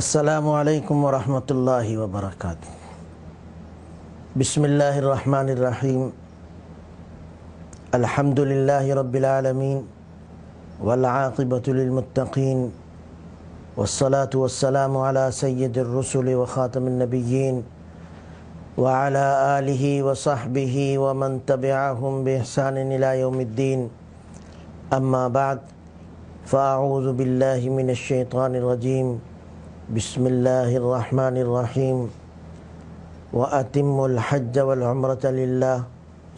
السلام عليكم ورحمة الله وبركاته بسم الله الرحمن الرحيم الحمد لله رب العالمين والعاقبة للمتقين والصلاة والسلام على سيد الرسل وخاتم النبيين وعلى آله وصحبه ومن تبعهم بإحسان إلى يوم الدين أما بعد فأعوذ بالله من الشيطان الرجيم بسم اللہ الرحمن الرّحم و عطم الحجب الحمرۃ اللہ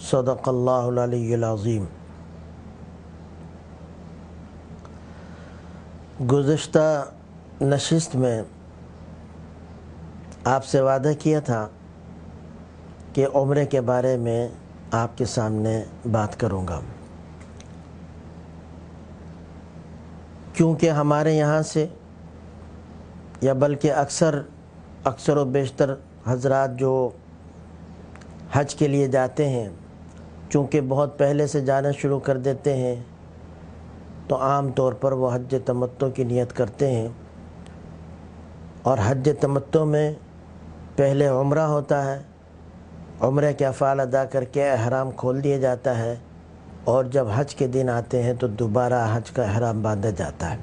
صدق اللّہ عظیم گزشتہ نشست میں آپ سے وعدہ کیا تھا کہ عمرے کے بارے میں آپ کے سامنے بات کروں گا کیونکہ ہمارے یہاں سے یا بلکہ اکثر اکثر و بیشتر حضرات جو حج کے لیے جاتے ہیں چونکہ بہت پہلے سے جانا شروع کر دیتے ہیں تو عام طور پر وہ حج تمتوں کی نیت کرتے ہیں اور حج تمتوں میں پہلے عمرہ ہوتا ہے عمرہ کے افعال ادا کر کے احرام کھول دیا جاتا ہے اور جب حج کے دن آتے ہیں تو دوبارہ حج کا احرام باندھا جاتا ہے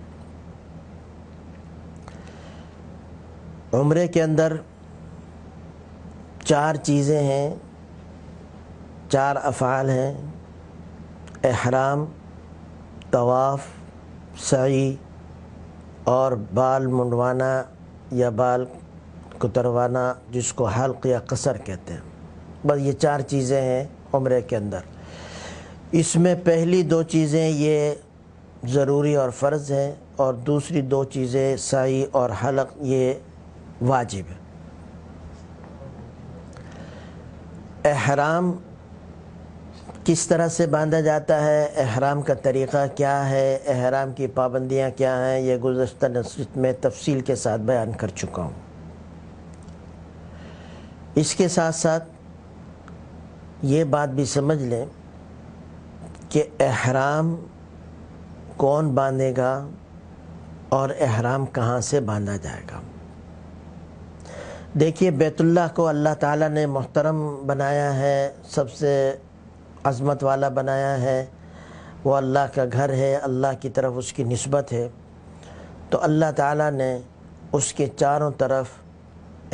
عمرے کے اندر چار چیزیں ہیں چار افعال ہیں احرام طواف سعی اور بال منڈوانا یا بال کتروانا جس کو حلق یا قصر کہتے ہیں بس یہ چار چیزیں ہیں عمرے کے اندر اس میں پہلی دو چیزیں یہ ضروری اور فرض ہیں اور دوسری دو چیزیں سائی اور حلق یہ واجب احرام کس طرح سے باندھا جاتا ہے احرام کا طریقہ کیا ہے احرام کی پابندیاں کیا ہیں یہ گزشتہ نصرت میں تفصیل کے ساتھ بیان کر چکا ہوں اس کے ساتھ ساتھ یہ بات بھی سمجھ لیں کہ احرام کون باندھے گا اور احرام کہاں سے باندھا جائے گا دیکھیے بیت اللہ کو اللہ تعالیٰ نے محترم بنایا ہے سب سے عظمت والا بنایا ہے وہ اللہ کا گھر ہے اللہ کی طرف اس کی نسبت ہے تو اللہ تعالیٰ نے اس کے چاروں طرف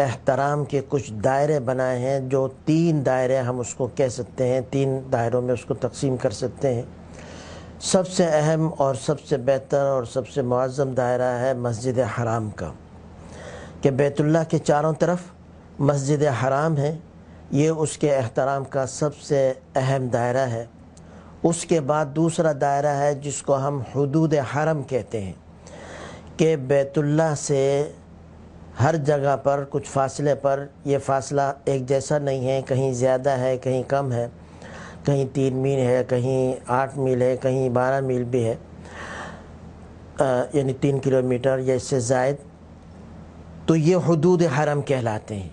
احترام کے کچھ دائرے بنائے ہیں جو تین دائرے ہم اس کو کہہ سکتے ہیں تین دائروں میں اس کو تقسیم کر سکتے ہیں سب سے اہم اور سب سے بہتر اور سب سے معظم دائرہ ہے مسجد حرام کا کہ بیت اللہ کے چاروں طرف مسجد حرام ہے یہ اس کے احترام کا سب سے اہم دائرہ ہے اس کے بعد دوسرا دائرہ ہے جس کو ہم حدود حرم کہتے ہیں کہ بیت اللہ سے ہر جگہ پر کچھ فاصلے پر یہ فاصلہ ایک جیسا نہیں ہے کہیں زیادہ ہے کہیں کم ہے کہیں تین میل ہے کہیں آٹھ میل ہے کہیں بارہ میل بھی ہے یعنی تین کلومیٹر یا اس سے زائد تو یہ حدود حرم کہلاتے ہیں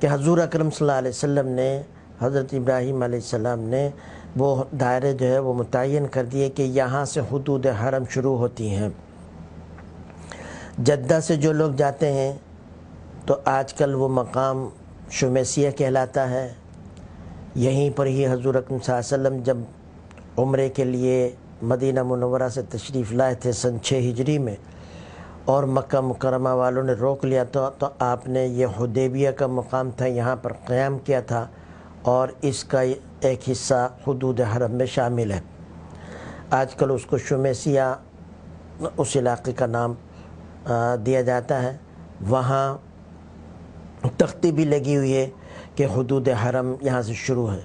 کہ حضور اکرم صلی اللہ علیہ وسلم نے حضرت ابراہیم علیہ السلام نے وہ دائرے جو ہے وہ متعین کر دیے کہ یہاں سے حدود حرم شروع ہوتی ہیں جدہ سے جو لوگ جاتے ہیں تو آج کل وہ مقام شمیسیہ کہلاتا ہے یہیں پر ہی حضور اکرم صلی اللہ علیہ وسلم جب عمرے کے لیے مدینہ منورہ سے تشریف لائے تھے سن چھ ہجری میں اور مکہ مکرمہ والوں نے روک لیا تھا تو آپ نے یہ حدیبیہ کا مقام تھا یہاں پر قیام کیا تھا اور اس کا ایک حصہ حدود حرم میں شامل ہے آج کل اس کو شمیسیہ اس علاقے کا نام دیا جاتا ہے وہاں تختی بھی لگی ہوئی ہے کہ حدود حرم یہاں سے شروع ہے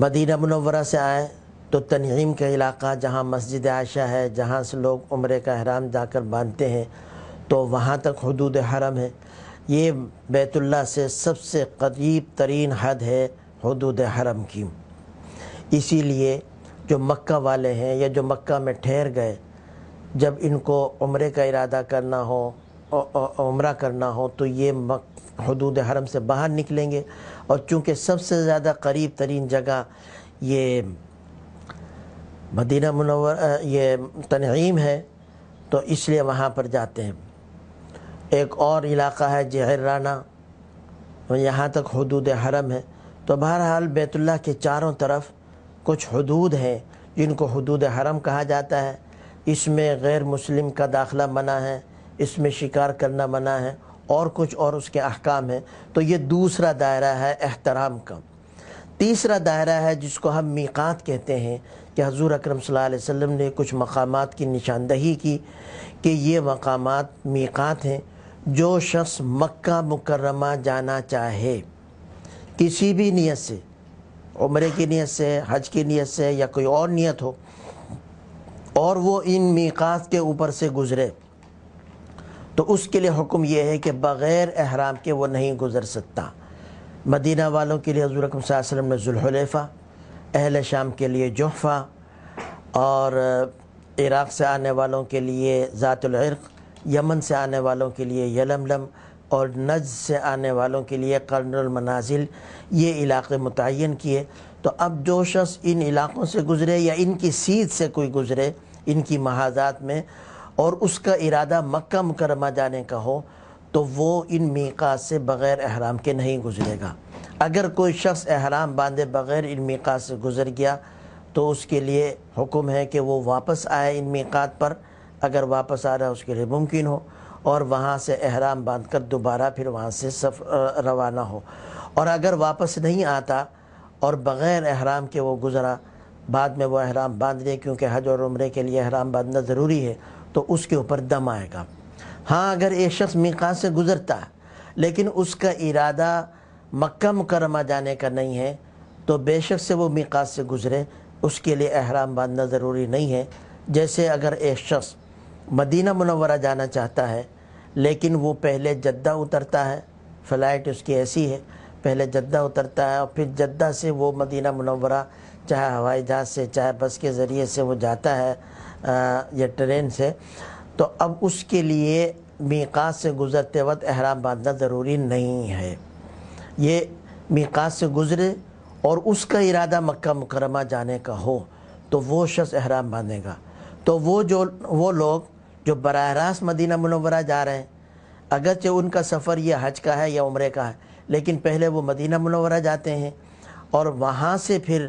مدینہ منورہ سے آئے تو تنعیم کا علاقہ جہاں مسجد عائشہ ہے جہاں سے لوگ عمرے کا حرام جا کر باندھتے ہیں تو وہاں تک حدود حرم ہے یہ بیت اللہ سے سب سے قریب ترین حد ہے حدود حرم کی اسی لیے جو مکہ والے ہیں یا جو مکہ میں ٹھہر گئے جب ان کو عمرے کا ارادہ کرنا ہو عمرہ کرنا ہو تو یہ حدود حرم سے باہر نکلیں گے اور چونکہ سب سے زیادہ قریب ترین جگہ یہ مدینہ منور یہ تنعیم ہے تو اس لیے وہاں پر جاتے ہیں ایک اور علاقہ ہے جہرانہ یہاں تک حدود حرم ہے تو بہرحال بیت اللہ کے چاروں طرف کچھ حدود ہیں جن کو حدود حرم کہا جاتا ہے اس میں غیر مسلم کا داخلہ منع ہے اس میں شکار کرنا منع ہے اور کچھ اور اس کے احکام ہیں تو یہ دوسرا دائرہ ہے احترام کا تیسرا دائرہ ہے جس کو ہم میقات کہتے ہیں کہ حضور اکرم صلی اللہ علیہ وسلم نے کچھ مقامات کی نشاندہی کی کہ یہ مقامات میقات ہیں جو شخص مکہ مکرمہ جانا چاہے کسی بھی نیت سے عمرے کی نیت سے حج کی نیت سے یا کوئی اور نیت ہو اور وہ ان میقات کے اوپر سے گزرے تو اس کے لیے حکم یہ ہے کہ بغیر احرام کے وہ نہیں گزر سکتا مدینہ والوں کے لیے حضور اکرم صلی اللہ علیہ وسلم نے ذوالحلیفہ اہل شام کے لیے جحفہ اور عراق سے آنے والوں کے لیے ذات العرق یمن سے آنے والوں کے لیے یلملم اور نج سے آنے والوں کے لیے قرن المنازل یہ علاقے متعین کیے تو اب جو شخص ان علاقوں سے گزرے یا ان کی سیدھ سے کوئی گزرے ان کی محاذات میں اور اس کا ارادہ مکہ مکرمہ جانے کا ہو تو وہ ان میقات سے بغیر احرام کے نہیں گزرے گا اگر کوئی شخص احرام باندھے بغیر ان میقات سے گزر گیا تو اس کے لیے حکم ہے کہ وہ واپس آئے ان میقات پر اگر واپس آ رہا اس کے لیے ممکن ہو اور وہاں سے احرام باندھ کر دوبارہ پھر وہاں سے سف روانہ ہو اور اگر واپس نہیں آتا اور بغیر احرام کے وہ گزرا بعد میں وہ احرام باندھ لے کیونکہ حج اور عمرے کے لیے احرام باندھنا ضروری ہے تو اس کے اوپر دم آئے گا ہاں اگر ایک شخص میقات سے گزرتا ہے لیکن اس کا ارادہ مکہ مکرمہ جانے کا نہیں ہے تو بے شک سے وہ میقات سے گزرے اس کے لیے احرام باندھنا ضروری نہیں ہے جیسے اگر ایک شخص مدینہ منورہ جانا چاہتا ہے لیکن وہ پہلے جدہ اترتا ہے فلائٹ اس کی ایسی ہے پہلے جدہ اترتا ہے اور پھر جدہ سے وہ مدینہ منورہ چاہے ہوائی جہاز سے چاہے بس کے ذریعے سے وہ جاتا ہے یا ٹرین سے تو اب اس کے لیے میقات سے گزرتے وقت احرام باندھنا ضروری نہیں ہے یہ میقات سے گزرے اور اس کا ارادہ مکہ مکرمہ جانے کا ہو تو وہ شخص احرام باندھے گا تو وہ جو وہ لوگ جو براہ راست مدینہ منورہ جا رہے ہیں اگرچہ ان کا سفر یہ حج کا ہے یا عمرے کا ہے لیکن پہلے وہ مدینہ منورہ جاتے ہیں اور وہاں سے پھر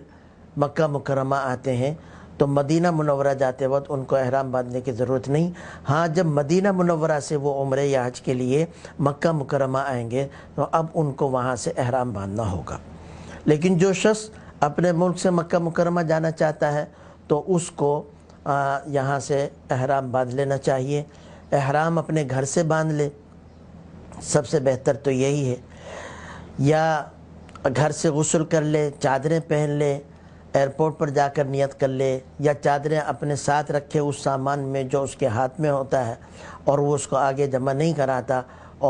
مکہ مکرمہ آتے ہیں تو مدینہ منورہ جاتے وقت ان کو احرام باندھنے کی ضرورت نہیں ہاں جب مدینہ منورہ سے وہ عمر لیے مکہ مکرمہ آئیں گے تو اب ان کو وہاں سے احرام باندھنا ہوگا لیکن جو شخص اپنے ملک سے مکہ مکرمہ جانا چاہتا ہے تو اس کو یہاں سے احرام باندھ لینا چاہیے احرام اپنے گھر سے باندھ لے سب سے بہتر تو یہی ہے یا گھر سے غسل کر لے چادریں پہن لے ایئرپورٹ پر جا کر نیت کر لے یا چادریں اپنے ساتھ رکھے اس سامان میں جو اس کے ہاتھ میں ہوتا ہے اور وہ اس کو آگے جمع نہیں کراتا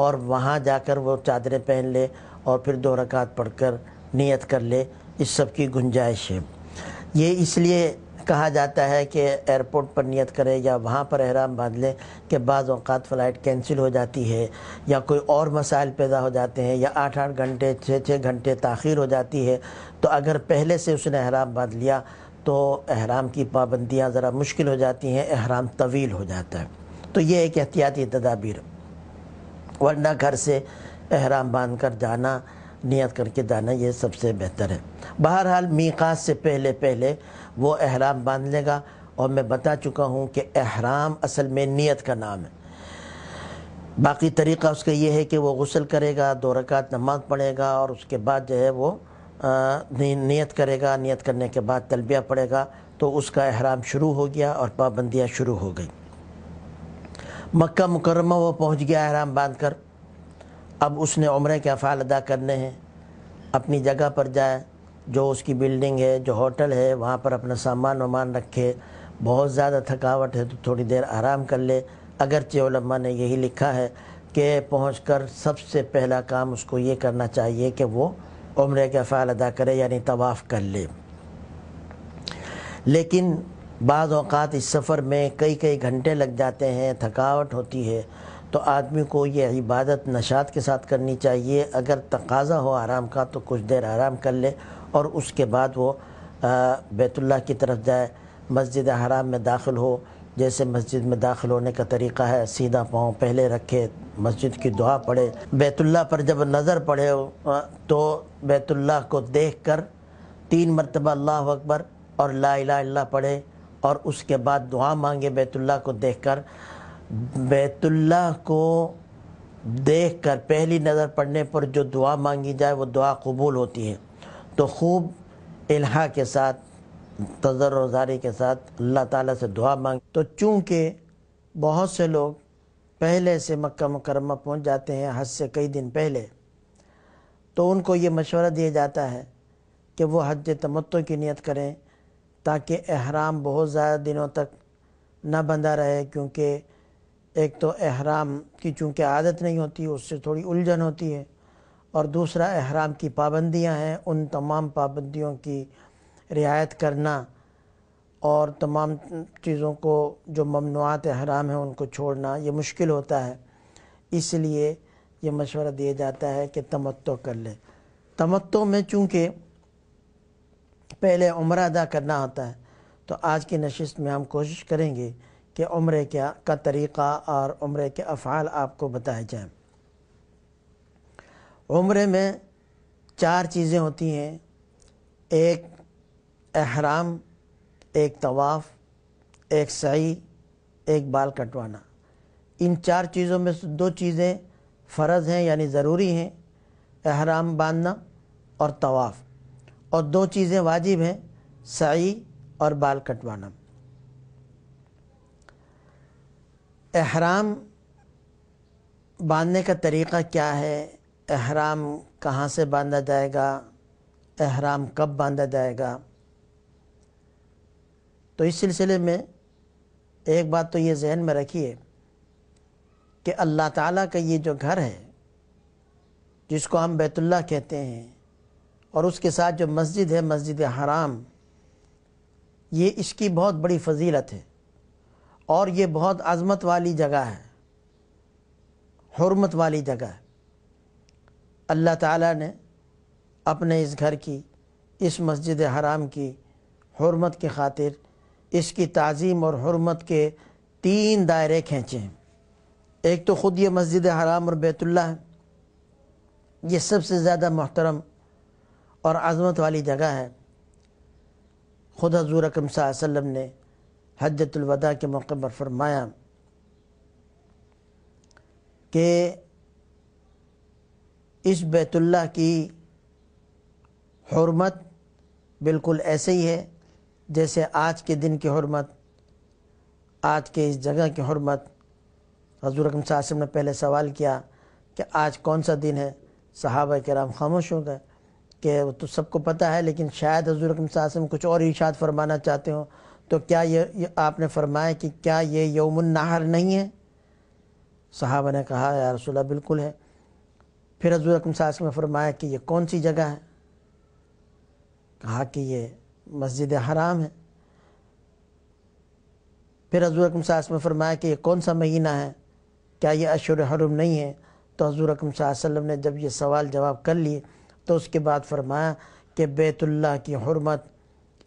اور وہاں جا کر وہ چادریں پہن لے اور پھر دو رکعت پڑھ کر نیت کر لے اس سب کی گنجائش ہے یہ اس لیے کہا جاتا ہے کہ ایئرپورٹ پر نیت کرے یا وہاں پر احرام باندھ لے کہ بعض اوقات فلائٹ کینسل ہو جاتی ہے یا کوئی اور مسائل پیدا ہو جاتے ہیں یا آٹھ آٹھ گھنٹے چھ چھ گھنٹے تاخیر ہو جاتی ہے تو اگر پہلے سے اس نے احرام باندھ لیا تو احرام کی پابندیاں ذرا مشکل ہو جاتی ہیں احرام طویل ہو جاتا ہے تو یہ ایک احتیاطی تدابیر ورنہ گھر سے احرام باندھ کر جانا نیت کر کے جانا یہ سب سے بہتر ہے بہرحال میقات سے پہلے پہلے وہ احرام باندھ لے گا اور میں بتا چکا ہوں کہ احرام اصل میں نیت کا نام ہے باقی طریقہ اس کا یہ ہے کہ وہ غسل کرے گا دو رکعت نماز پڑھے گا اور اس کے بعد جو ہے وہ نیت کرے گا نیت کرنے کے بعد تلبیہ پڑھے گا تو اس کا احرام شروع ہو گیا اور پابندیاں شروع ہو گئی مکہ مکرمہ وہ پہنچ گیا احرام باندھ کر اب اس نے عمرے کے افعال ادا کرنے ہیں اپنی جگہ پر جائے جو اس کی بلڈنگ ہے جو ہوٹل ہے وہاں پر اپنا سامان ومان رکھے بہت زیادہ تھکاوٹ ہے تو تھوڑی دیر آرام کر لے اگرچہ علماء نے یہی لکھا ہے کہ پہنچ کر سب سے پہلا کام اس کو یہ کرنا چاہیے کہ وہ عمرے کا فعل ادا کرے یعنی طواف کر لے لیکن بعض اوقات اس سفر میں کئی کئی گھنٹے لگ جاتے ہیں تھکاوٹ ہوتی ہے تو آدمی کو یہ عبادت نشاط کے ساتھ کرنی چاہیے اگر تقاضا ہو آرام کا تو کچھ دیر آرام کر لے اور اس کے بعد وہ بیت اللہ کی طرف جائے مسجد حرام میں داخل ہو جیسے مسجد میں داخل ہونے کا طریقہ ہے سیدھا پاؤں پہلے رکھے مسجد کی دعا پڑھے بیت اللہ پر جب نظر پڑھے تو بیت اللہ کو دیکھ کر تین مرتبہ اللہ اکبر اور لا الہ اللہ پڑھے اور اس کے بعد دعا مانگے بیت اللہ کو دیکھ کر بیت اللہ کو دیکھ کر پہلی نظر پڑھنے پر جو دعا مانگی جائے وہ دعا قبول ہوتی ہے تو خوب الہا کے ساتھ و وزاری کے ساتھ اللہ تعالیٰ سے دعا مانگ تو چونکہ بہت سے لوگ پہلے سے مکہ مکرمہ پہنچ جاتے ہیں حج سے کئی دن پہلے تو ان کو یہ مشورہ دیا جاتا ہے کہ وہ حج تمتو کی نیت کریں تاکہ احرام بہت زیادہ دنوں تک نہ بندھا رہے کیونکہ ایک تو احرام کی چونکہ عادت نہیں ہوتی اس سے تھوڑی الجھن ہوتی ہے اور دوسرا احرام کی پابندیاں ہیں ان تمام پابندیوں کی رعایت کرنا اور تمام چیزوں کو جو ممنوعات احرام ہیں ان کو چھوڑنا یہ مشکل ہوتا ہے اس لیے یہ مشورہ دیا جاتا ہے کہ تمتو کر لے تمتو میں چونکہ پہلے عمرہ ادا کرنا ہوتا ہے تو آج کی نشست میں ہم کوشش کریں گے کہ عمرے کا طریقہ اور عمرے کے افعال آپ کو بتائے جائیں عمرے میں چار چیزیں ہوتی ہیں ایک احرام ایک طواف ایک سعی ایک بال کٹوانا ان چار چیزوں میں دو چیزیں فرض ہیں یعنی ضروری ہیں احرام باندھنا اور طواف اور دو چیزیں واجب ہیں سعی اور بال کٹوانا احرام باندھنے کا طریقہ کیا ہے احرام کہاں سے باندھا جائے گا احرام کب باندھا جائے گا تو اس سلسلے میں ایک بات تو یہ ذہن میں رکھیے کہ اللہ تعالیٰ کا یہ جو گھر ہے جس کو ہم بیت اللہ کہتے ہیں اور اس کے ساتھ جو مسجد ہے مسجد حرام یہ اس کی بہت بڑی فضیلت ہے اور یہ بہت عظمت والی جگہ ہے حرمت والی جگہ ہے اللہ تعالیٰ نے اپنے اس گھر کی اس مسجد حرام کی حرمت کی خاطر اس کی تعظیم اور حرمت کے تین دائرے کھینچے ہیں ایک تو خود یہ مسجد حرام اور بیت اللہ ہے یہ سب سے زیادہ محترم اور عظمت والی جگہ ہے خود حضور صلی اللہ علیہ وسلم نے حجت الوداع کے موقع پر فرمایا کہ اس بیت اللہ کی حرمت بالکل ایسے ہی ہے جیسے آج کے دن کی حرمت آج کے اس جگہ کی حرمت حضور اکم صاحب نے پہلے سوال کیا کہ آج کون سا دن ہے صحابہ کرام خاموش ہو گئے کہ وہ تو سب کو پتہ ہے لیکن شاید حضور اکم صاحب کچھ اور ارشاد فرمانا چاہتے ہوں تو کیا یہ آپ نے فرمایا کہ کیا یہ یوم النہر نہیں ہے صحابہ نے کہا یا رسول اللہ بالکل ہے پھر حضور اکم صاحب نے فرمایا کہ یہ کون سی جگہ ہے کہا کہ یہ مسجد حرام ہے پھر حضور صاحب نے فرمایا کہ یہ کون سا مہینہ ہے کیا یہ اشور حرم نہیں ہے تو حضور اللہ صاحب وسلم نے جب یہ سوال جواب کر لی تو اس کے بعد فرمایا کہ بیت اللہ کی حرمت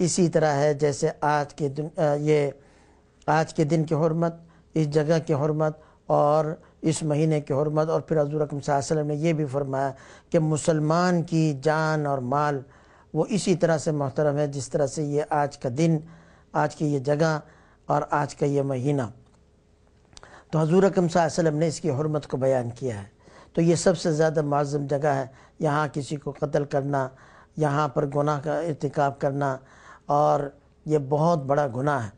اسی طرح ہے جیسے آج کے دن یہ آج کے دن کی حرمت اس جگہ کی حرمت اور اس مہینے کی حرمت اور پھر حضور صلی اللہ علیہ وسلم نے یہ بھی فرمایا کہ مسلمان کی جان اور مال وہ اسی طرح سے محترم ہے جس طرح سے یہ آج کا دن آج کی یہ جگہ اور آج کا یہ مہینہ تو حضور صلی اللہ علیہ وسلم نے اس کی حرمت کو بیان کیا ہے تو یہ سب سے زیادہ معظم جگہ ہے یہاں کسی کو قتل کرنا یہاں پر گناہ کا ارتکاب کرنا اور یہ بہت بڑا گناہ ہے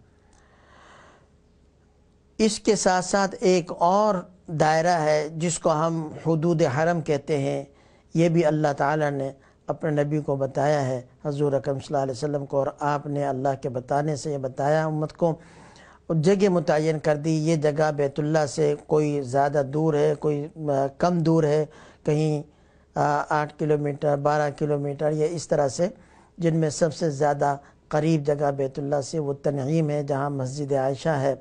اس کے ساتھ ساتھ ایک اور دائرہ ہے جس کو ہم حدود حرم کہتے ہیں یہ بھی اللہ تعالیٰ نے اپنے نبی کو بتایا ہے حضور اکرم صلی اللہ علیہ وسلم کو اور آپ نے اللہ کے بتانے سے یہ بتایا امت کو جگہ متعین کر دی یہ جگہ بیت اللہ سے کوئی زیادہ دور ہے کوئی کم دور ہے کہیں آٹھ کلومیٹر بارہ کلومیٹر یا یہ اس طرح سے جن میں سب سے زیادہ قریب جگہ بیت اللہ سے وہ تنعیم ہے جہاں مسجد عائشہ ہے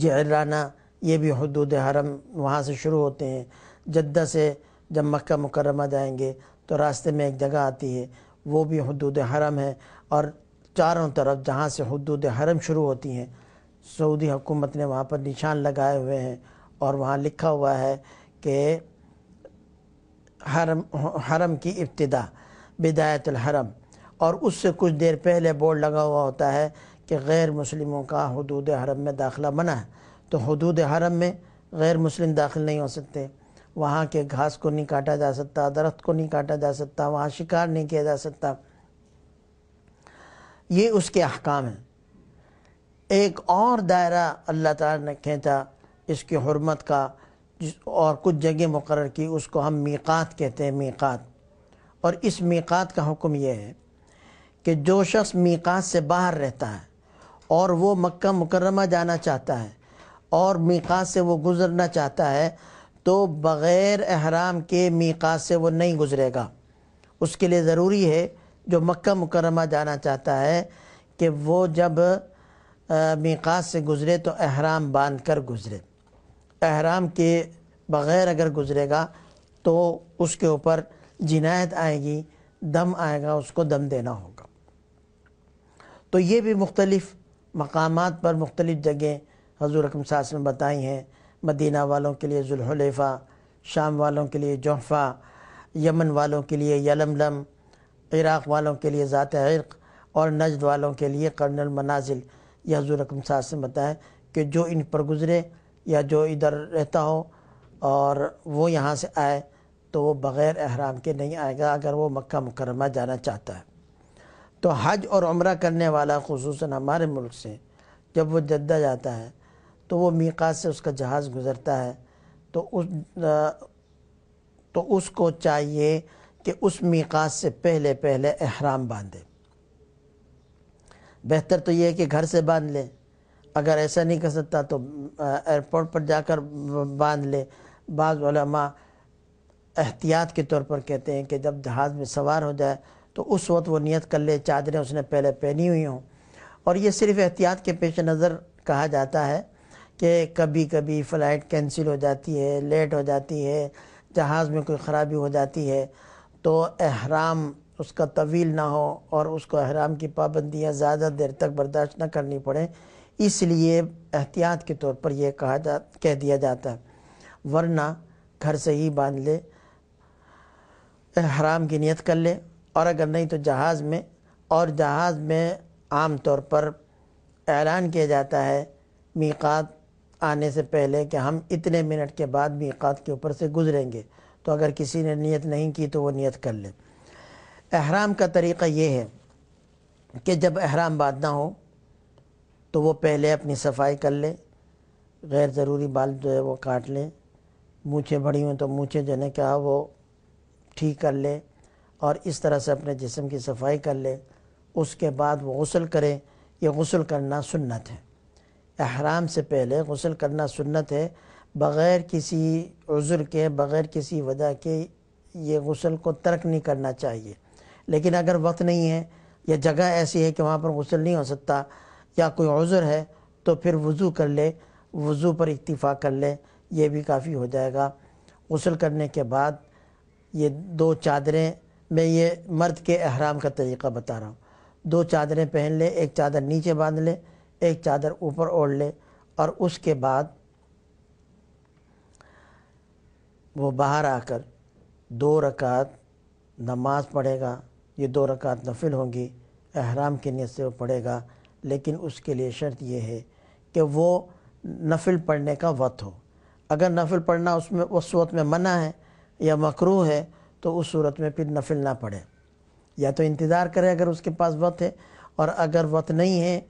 جہرانہ یہ بھی حدود حرم وہاں سے شروع ہوتے ہیں جدہ سے جب مکہ مکرمہ جائیں گے تو راستے میں ایک جگہ آتی ہے وہ بھی حدود حرم ہے اور چاروں طرف جہاں سے حدود حرم شروع ہوتی ہیں سعودی حکومت نے وہاں پر نشان لگائے ہوئے ہیں اور وہاں لکھا ہوا ہے کہ حرم حرم کی ابتدا بدایت الحرم اور اس سے کچھ دیر پہلے بورڈ لگا ہوا ہوتا ہے کہ غیر مسلموں کا حدود حرم میں داخلہ منع ہے تو حدود حرم میں غیر مسلم داخل نہیں ہو سکتے وہاں کے گھاس کو نہیں کاٹا جا سکتا درخت کو نہیں کاٹا جا سکتا وہاں شکار نہیں کیا جا سکتا یہ اس کے احکام ہیں ایک اور دائرہ اللہ تعالیٰ نے کہتا اس کی حرمت کا جس اور کچھ جگہ مقرر کی اس کو ہم میقات کہتے ہیں میقات اور اس میقات کا حکم یہ ہے کہ جو شخص میقات سے باہر رہتا ہے اور وہ مکہ مکرمہ جانا چاہتا ہے اور میقات سے وہ گزرنا چاہتا ہے تو بغیر احرام کے میقات سے وہ نہیں گزرے گا اس کے لیے ضروری ہے جو مکہ مکرمہ جانا چاہتا ہے کہ وہ جب میقات سے گزرے تو احرام باندھ کر گزرے احرام کے بغیر اگر گزرے گا تو اس کے اوپر جنایت آئے گی دم آئے گا اس کو دم دینا ہوگا تو یہ بھی مختلف مقامات پر مختلف جگہیں حضور اکم ساس میں بتائی ہیں مدینہ والوں کے لیے ذوالحلیفہ شام والوں کے لیے جوحفہ یمن والوں کے لیے یلم عراق والوں کے لیے ذات عرق اور نجد والوں کے لیے قرن المنازل یہ حضور اکم ساس نے بتائیں کہ جو ان پر گزرے یا جو ادھر رہتا ہو اور وہ یہاں سے آئے تو وہ بغیر احرام کے نہیں آئے گا اگر وہ مکہ مکرمہ جانا چاہتا ہے تو حج اور عمرہ کرنے والا خصوصاً ہمارے ملک سے جب وہ جدہ جاتا ہے تو وہ میقات سے اس کا جہاز گزرتا ہے تو اس تو اس کو چاہیے کہ اس میقات سے پہلے پہلے احرام باندھے بہتر تو یہ ہے کہ گھر سے باندھ لے اگر ایسا نہیں کر سکتا تو ایئرپورٹ پر جا کر باندھ لے بعض علماء احتیاط کے طور پر کہتے ہیں کہ جب جہاز میں سوار ہو جائے تو اس وقت وہ نیت کر لے چادریں اس نے پہلے پہنی ہوئی ہوں اور یہ صرف احتیاط کے پیش نظر کہا جاتا ہے کہ کبھی کبھی فلائٹ کینسل ہو جاتی ہے لیٹ ہو جاتی ہے جہاز میں کوئی خرابی ہو جاتی ہے تو احرام اس کا طویل نہ ہو اور اس کو احرام کی پابندیاں زیادہ دیر تک برداشت نہ کرنی پڑیں اس لیے احتیاط کے طور پر یہ کہا جا کہہ دیا جاتا ہے ورنہ گھر سے ہی باندھ لے احرام کی نیت کر لے اور اگر نہیں تو جہاز میں اور جہاز میں عام طور پر اعلان کیا جاتا ہے میقات آنے سے پہلے کہ ہم اتنے منٹ کے بعد بھی اقاد کے اوپر سے گزریں گے تو اگر کسی نے نیت نہیں کی تو وہ نیت کر لے احرام کا طریقہ یہ ہے کہ جب احرام باندھنا نہ ہو تو وہ پہلے اپنی صفائی کر لے غیر ضروری بال جو ہے وہ کاٹ لے مونچھیں بڑی ہوں تو مونچھیں جو نے کہا وہ ٹھیک کر لے اور اس طرح سے اپنے جسم کی صفائی کر لے اس کے بعد وہ غسل کرے یہ غسل کرنا سنت ہے احرام سے پہلے غسل کرنا سنت ہے بغیر کسی عذر کے بغیر کسی وجہ کے یہ غسل کو ترک نہیں کرنا چاہیے لیکن اگر وقت نہیں ہے یا جگہ ایسی ہے کہ وہاں پر غسل نہیں ہو سکتا یا کوئی عذر ہے تو پھر وضو کر لے وضو پر اکتفا کر لے یہ بھی کافی ہو جائے گا غسل کرنے کے بعد یہ دو چادریں میں یہ مرد کے احرام کا طریقہ بتا رہا ہوں دو چادریں پہن لے ایک چادر نیچے باندھ لے ایک چادر اوپر اوڑھ لے اور اس کے بعد وہ باہر آ کر دو رکعت نماز پڑھے گا یہ دو رکعت نفل ہوں گی احرام کی نیت سے وہ پڑھے گا لیکن اس کے لیے شرط یہ ہے کہ وہ نفل پڑھنے کا وط ہو اگر نفل پڑھنا اس میں اس صورت میں منع ہے یا مکرو ہے تو اس صورت میں پھر نفل نہ پڑھے یا تو انتظار کرے اگر اس کے پاس وط ہے اور اگر وط نہیں ہے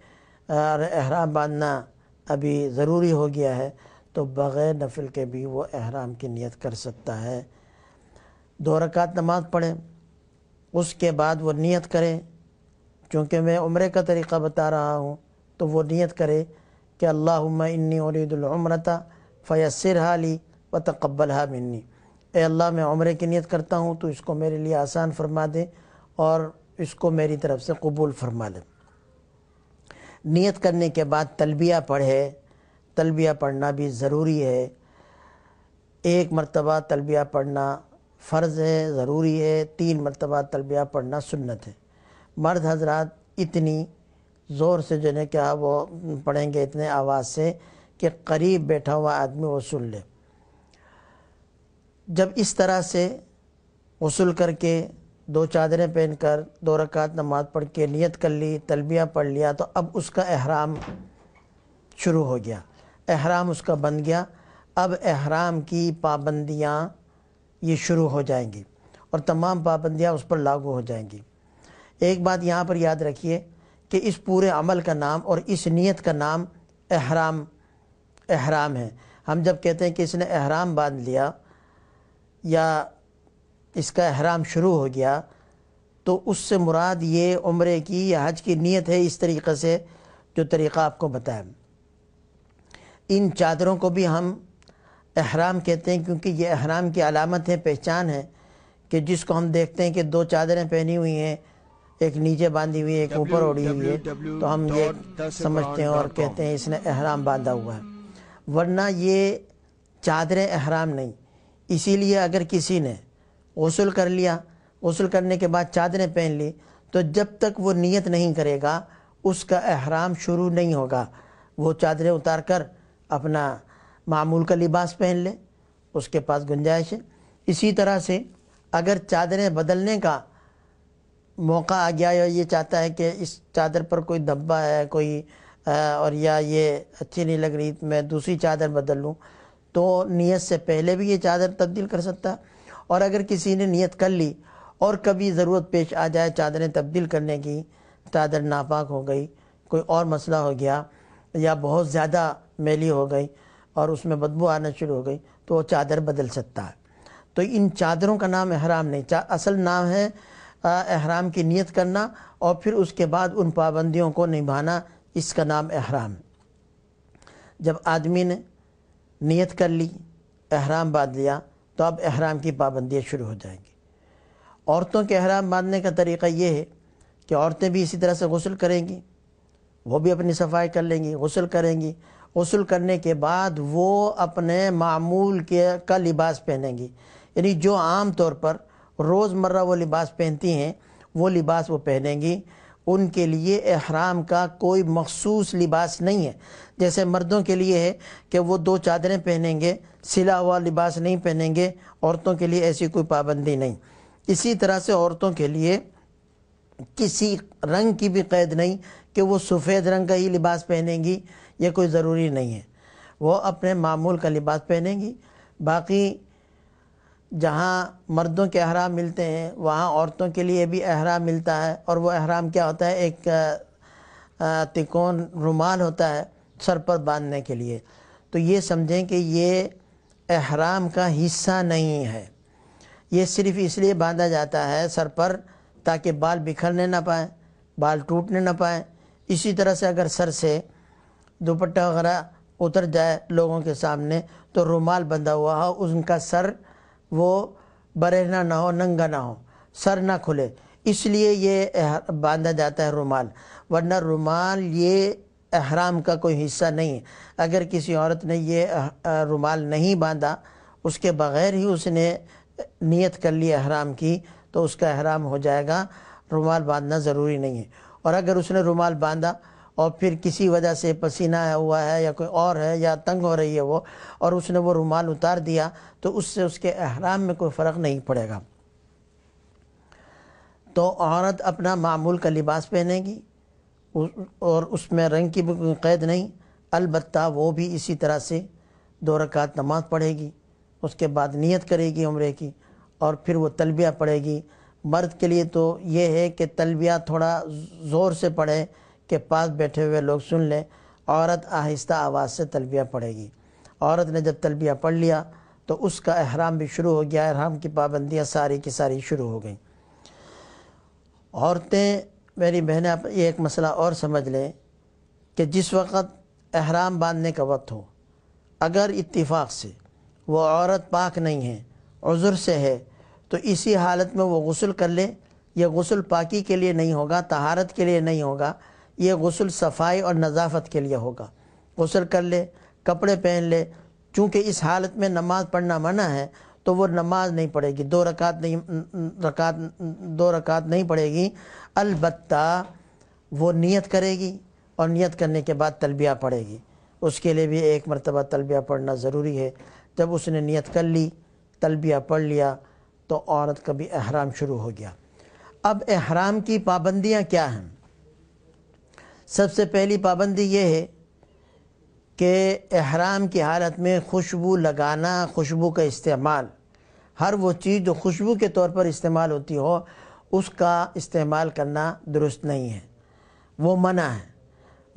احرام باندھنا ابھی ضروری ہو گیا ہے تو بغیر نفل کے بھی وہ احرام کی نیت کر سکتا ہے دو رکعت نماز پڑھیں اس کے بعد وہ نیت کریں چونکہ میں عمرے کا طریقہ بتا رہا ہوں تو وہ نیت کرے کہ اللہم انی علید العمرتا تا حالی و تکبل منی اے اللہ میں عمرے کی نیت کرتا ہوں تو اس کو میرے لیے آسان فرما دیں اور اس کو میری طرف سے قبول فرما لے نیت کرنے کے بعد تلبیہ پڑھے تلبیہ پڑھنا بھی ضروری ہے ایک مرتبہ تلبیہ پڑھنا فرض ہے ضروری ہے تین مرتبہ تلبیہ پڑھنا سنت ہے مرد حضرات اتنی زور سے جو ہے کیا وہ پڑھیں گے اتنے آواز سے کہ قریب بیٹھا ہوا آدمی غسل لے جب اس طرح سے غسل کر کے دو چادریں پہن کر دو رکعت نماز پڑھ کے نیت کر لی تلبیہ پڑھ لیا تو اب اس کا احرام شروع ہو گیا احرام اس کا بن گیا اب احرام کی پابندیاں یہ شروع ہو جائیں گی اور تمام پابندیاں اس پر لاگو ہو جائیں گی ایک بات یہاں پر یاد رکھیے کہ اس پورے عمل کا نام اور اس نیت کا نام احرام احرام ہے ہم جب کہتے ہیں کہ اس نے احرام باندھ لیا یا اس کا احرام شروع ہو گیا تو اس سے مراد یہ عمرے کی یا حج کی نیت ہے اس طریقے سے جو طریقہ آپ کو بتایا ان چادروں کو بھی ہم احرام کہتے ہیں کیونکہ یہ احرام کی علامت ہے پہچان ہے کہ جس کو ہم دیکھتے ہیں کہ دو چادریں پہنی ہوئی ہیں ایک نیچے باندھی ہوئی ایک اوپر اوڑی ہوئی ہے تو ہم یہ سمجھتے ہیں اور کہتے ہیں اس نے احرام باندھا ہوا ہے ورنہ یہ چادریں احرام نہیں اسی لیے اگر کسی نے غسل کر لیا غسل کرنے کے بعد چادریں پہن لی تو جب تک وہ نیت نہیں کرے گا اس کا احرام شروع نہیں ہوگا وہ چادریں اتار کر اپنا معمول کا لباس پہن لے اس کے پاس گنجائش ہے اسی طرح سے اگر چادریں بدلنے کا موقع آ گیا یا یہ چاہتا ہے کہ اس چادر پر کوئی دھبا ہے کوئی اور یا یہ اچھی نہیں لگ رہی میں دوسری چادر بدل لوں تو نیت سے پہلے بھی یہ چادر تبدیل کر سکتا ہے اور اگر کسی نے نیت کر لی اور کبھی ضرورت پیش آ جائے چادریں تبدیل کرنے کی چادر ناپاک ہو گئی کوئی اور مسئلہ ہو گیا یا بہت زیادہ میلی ہو گئی اور اس میں بدبو آنا شروع ہو گئی تو وہ چادر بدل سکتا ہے تو ان چادروں کا نام احرام نہیں اصل نام ہے احرام کی نیت کرنا اور پھر اس کے بعد ان پابندیوں کو نبھانا اس کا نام احرام جب آدمی نے نیت کر لی احرام باندھ لیا تو اب احرام کی پابندیاں شروع ہو جائیں گی عورتوں کے احرام باندھنے کا طریقہ یہ ہے کہ عورتیں بھی اسی طرح سے غسل کریں گی وہ بھی اپنی صفائی کر لیں گی غسل کریں گی غسل کرنے کے بعد وہ اپنے معمول کے کا لباس پہنیں گی یعنی جو عام طور پر روز مرہ وہ لباس پہنتی ہیں وہ لباس وہ پہنیں گی ان کے لیے احرام کا کوئی مخصوص لباس نہیں ہے جیسے مردوں کے لیے ہے کہ وہ دو چادریں پہنیں گے سلا ہوا لباس نہیں پہنیں گے عورتوں کے لیے ایسی کوئی پابندی نہیں اسی طرح سے عورتوں کے لیے کسی رنگ کی بھی قید نہیں کہ وہ سفید رنگ کا ہی لباس پہنیں گی یہ کوئی ضروری نہیں ہے وہ اپنے معمول کا لباس پہنیں گی باقی جہاں مردوں کے احرام ملتے ہیں وہاں عورتوں کے لیے بھی احرام ملتا ہے اور وہ احرام کیا ہوتا ہے ایک تکون رومال ہوتا ہے سر پر باندھنے کے لیے تو یہ سمجھیں کہ یہ احرام کا حصہ نہیں ہے یہ صرف اس لیے باندھا جاتا ہے سر پر تاکہ بال بکھرنے نہ پائیں بال ٹوٹنے نہ پائیں اسی طرح سے اگر سر سے دوپٹہ وغیرہ اتر جائے لوگوں کے سامنے تو رومال بندھا ہوا ہو ان کا سر وہ برہنہ نہ ہو ننگا نہ ہو سر نہ کھلے اس لیے یہ باندھا جاتا ہے رومال ورنہ رومال یہ احرام کا کوئی حصہ نہیں ہے اگر کسی عورت نے یہ رومال نہیں باندھا اس کے بغیر ہی اس نے نیت کر لی احرام کی تو اس کا احرام ہو جائے گا رومال باندھنا ضروری نہیں ہے اور اگر اس نے رومال باندھا اور پھر کسی وجہ سے پسینہ ہوا ہے یا کوئی اور ہے یا تنگ ہو رہی ہے وہ اور اس نے وہ رومال اتار دیا تو اس سے اس کے احرام میں کوئی فرق نہیں پڑے گا تو عورت اپنا معمول کا لباس پہنے گی اور اس میں رنگ کی بھی کوئی قید نہیں البتہ وہ بھی اسی طرح سے دو رکعت نماز پڑھے گی اس کے بعد نیت کرے گی عمرے کی اور پھر وہ تلبیہ پڑھے گی مرد کے لیے تو یہ ہے کہ تلبیہ تھوڑا زور سے پڑھے کے پاس بیٹھے ہوئے لوگ سن لیں عورت آہستہ آواز سے تلبیہ پڑھے گی عورت نے جب تلبیہ پڑھ لیا تو اس کا احرام بھی شروع ہو گیا احرام کی پابندیاں ساری کی ساری شروع ہو گئیں عورتیں میری بہنیں آپ یہ ایک مسئلہ اور سمجھ لیں کہ جس وقت احرام باندھنے کا وقت ہو اگر اتفاق سے وہ عورت پاک نہیں ہے عذر سے ہے تو اسی حالت میں وہ غسل کر لے یہ غسل پاکی کے لیے نہیں ہوگا طہارت کے لیے نہیں ہوگا یہ غسل صفائی اور نظافت کے لیے ہوگا غسل کر لے کپڑے پہن لے چونکہ اس حالت میں نماز پڑھنا منع ہے تو وہ نماز نہیں پڑھے گی دو رکعت نہیں رکعت دو رکعت نہیں پڑھے گی البتہ وہ نیت کرے گی اور نیت کرنے کے بعد تلبیہ پڑھے گی اس کے لیے بھی ایک مرتبہ تلبیہ پڑھنا ضروری ہے جب اس نے نیت کر لی تلبیہ پڑھ لیا تو عورت کا بھی احرام شروع ہو گیا اب احرام کی پابندیاں کیا ہیں سب سے پہلی پابندی یہ ہے کہ احرام کی حالت میں خوشبو لگانا خوشبو کا استعمال ہر وہ چیز جو خوشبو کے طور پر استعمال ہوتی ہو اس کا استعمال کرنا درست نہیں ہے وہ منع ہے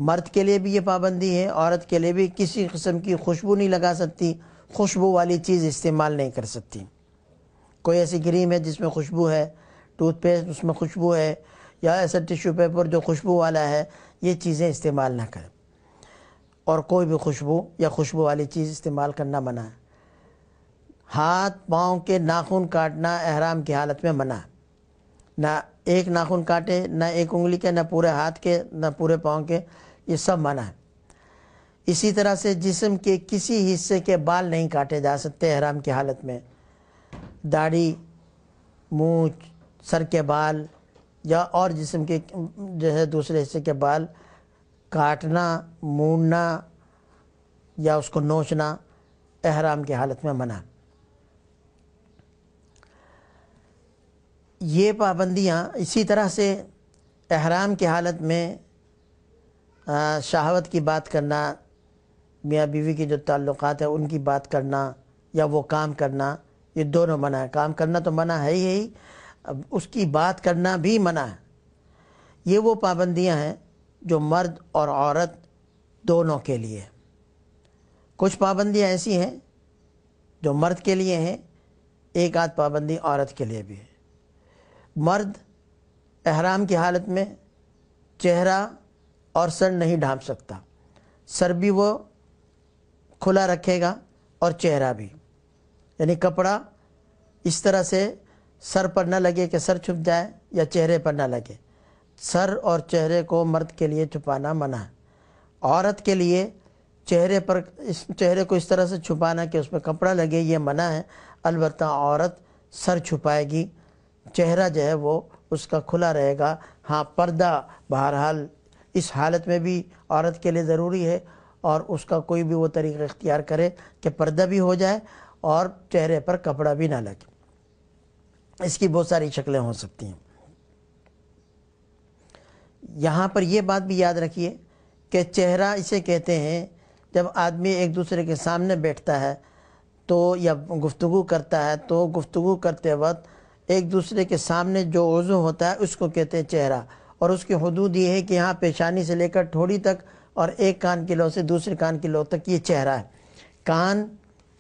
مرد کے لیے بھی یہ پابندی ہے عورت کے لیے بھی کسی قسم کی خوشبو نہیں لگا سکتی خوشبو والی چیز استعمال نہیں کر سکتی کوئی ایسی کریم ہے جس میں خوشبو ہے ٹوتھ پیسٹ اس میں خوشبو ہے یا ایسا ٹیشو پیپر جو خوشبو والا ہے یہ چیزیں استعمال نہ کریں اور کوئی بھی خوشبو یا خوشبو والی چیز استعمال کرنا منع ہے ہاتھ پاؤں کے ناخن کاٹنا احرام کی حالت میں منع ہے نہ ایک ناخن کاٹے نہ ایک انگلی کے نہ پورے ہاتھ کے نہ پورے پاؤں کے یہ سب منع ہے اسی طرح سے جسم کے کسی حصے کے بال نہیں کاٹے جا سکتے احرام کی حالت میں داڑھی مونچھ سر کے بال یا اور جسم کے جو ہے دوسرے حصے کے بال کاٹنا موننا یا اس کو نوچنا احرام کی حالت میں منع یہ پابندیاں اسی طرح سے احرام کے حالت میں شہوت کی بات کرنا میاں بیوی کے جو تعلقات ہیں ان کی بات کرنا یا وہ کام کرنا یہ دونوں منع ہے کام کرنا تو منع ہے ہی اب اس کی بات کرنا بھی منع ہے یہ وہ پابندیاں ہیں جو مرد اور عورت دونوں کے لیے کچھ پابندیاں ایسی ہیں جو مرد کے لیے ہیں ایک آدھ پابندی عورت کے لیے بھی ہے مرد احرام کی حالت میں چہرہ اور سر نہیں ڈھانپ سکتا سر بھی وہ کھلا رکھے گا اور چہرہ بھی یعنی کپڑا اس طرح سے سر پر نہ لگے کہ سر چھپ جائے یا چہرے پر نہ لگے سر اور چہرے کو مرد کے لیے چھپانا منع ہے عورت کے لیے چہرے پر اس چہرے کو اس طرح سے چھپانا کہ اس پہ کپڑا لگے یہ منع ہے البتہ عورت سر چھپائے گی چہرہ جو ہے وہ اس کا کھلا رہے گا ہاں پردہ بہرحال اس حالت میں بھی عورت کے لیے ضروری ہے اور اس کا کوئی بھی وہ طریقہ اختیار کرے کہ پردہ بھی ہو جائے اور چہرے پر کپڑا بھی نہ لگے اس کی بہت ساری شکلیں ہو سکتی ہیں یہاں پر یہ بات بھی یاد رکھیے کہ چہرہ اسے کہتے ہیں جب آدمی ایک دوسرے کے سامنے بیٹھتا ہے تو یا گفتگو کرتا ہے تو گفتگو کرتے وقت ایک دوسرے کے سامنے جو عضو ہوتا ہے اس کو کہتے ہیں چہرہ اور اس کی حدود یہ ہے کہ یہاں پیشانی سے لے کر تھوڑی تک اور ایک کان کی لو سے دوسرے کان کی لو تک یہ چہرہ ہے کان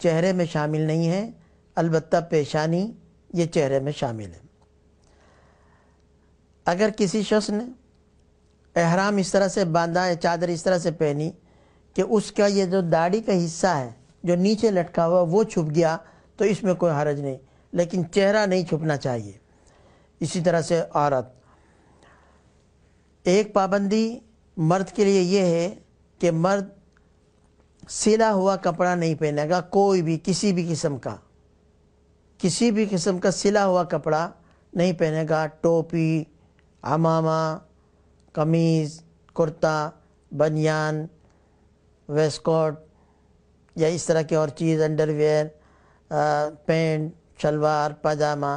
چہرے میں شامل نہیں ہے البتہ پیشانی یہ چہرے میں شامل ہے اگر کسی شخص نے احرام اس طرح سے باندھا یا چادر اس طرح سے پہنی کہ اس کا یہ جو داڑھی کا حصہ ہے جو نیچے لٹکا ہوا وہ چھپ گیا تو اس میں کوئی حرج نہیں لیکن چہرہ نہیں چھپنا چاہیے اسی طرح سے عورت ایک پابندی مرد کے لیے یہ ہے کہ مرد سلا ہوا کپڑا نہیں پہنے گا کوئی بھی کسی بھی قسم کا کسی بھی قسم کا سلا ہوا کپڑا نہیں پہنے گا ٹوپی عمامہ قمیض کرتا بنیان ویسکوٹ یا اس طرح کی اور چیز انڈر ویئر پینٹ شلوار پاجامہ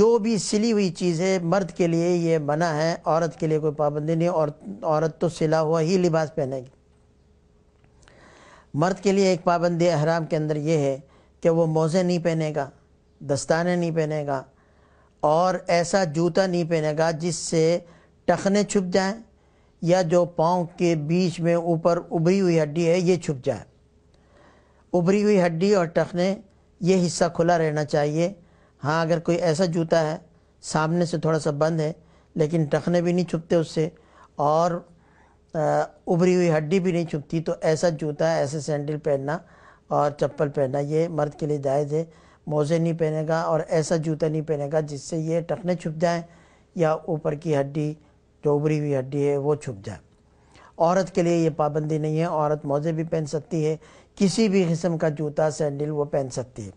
جو بھی سلی ہوئی چیز ہے مرد کے لیے یہ بنا ہے عورت کے لیے کوئی پابندی نہیں اور عورت تو سلا ہوا ہی لباس پہنے گی مرد کے لیے ایک پابندی احرام کے اندر یہ ہے کہ وہ موزے نہیں پہنے گا دستانے نہیں پہنے گا اور ایسا جوتا نہیں پہنے گا جس سے ٹخنے چھپ جائیں یا جو پاؤں کے بیچ میں اوپر ابری ہوئی ہڈی ہے یہ چھپ جائے ابری ہوئی ہڈی اور ٹخنے یہ حصہ کھلا رہنا چاہیے ہاں اگر کوئی ایسا جوتا ہے سامنے سے تھوڑا سا بند ہے لیکن ٹخنے بھی نہیں چھپتے اس سے اور ابری ہوئی ہڈی بھی نہیں چھپتی تو ایسا جوتا ایسے سینڈل پہننا اور چپل پہننا یہ مرد کے لیے جائز ہے موزے نہیں پہنے گا اور ایسا جوتا نہیں پہنے گا جس سے یہ ٹکنے چھپ جائیں یا اوپر کی ہڈی جو ابری ہوئی ہڈی ہے وہ چھپ جائے عورت کے لیے یہ پابندی نہیں ہے عورت موزے بھی پہن سکتی ہے کسی بھی قسم کا جوتا سینڈل وہ پہن سکتی ہے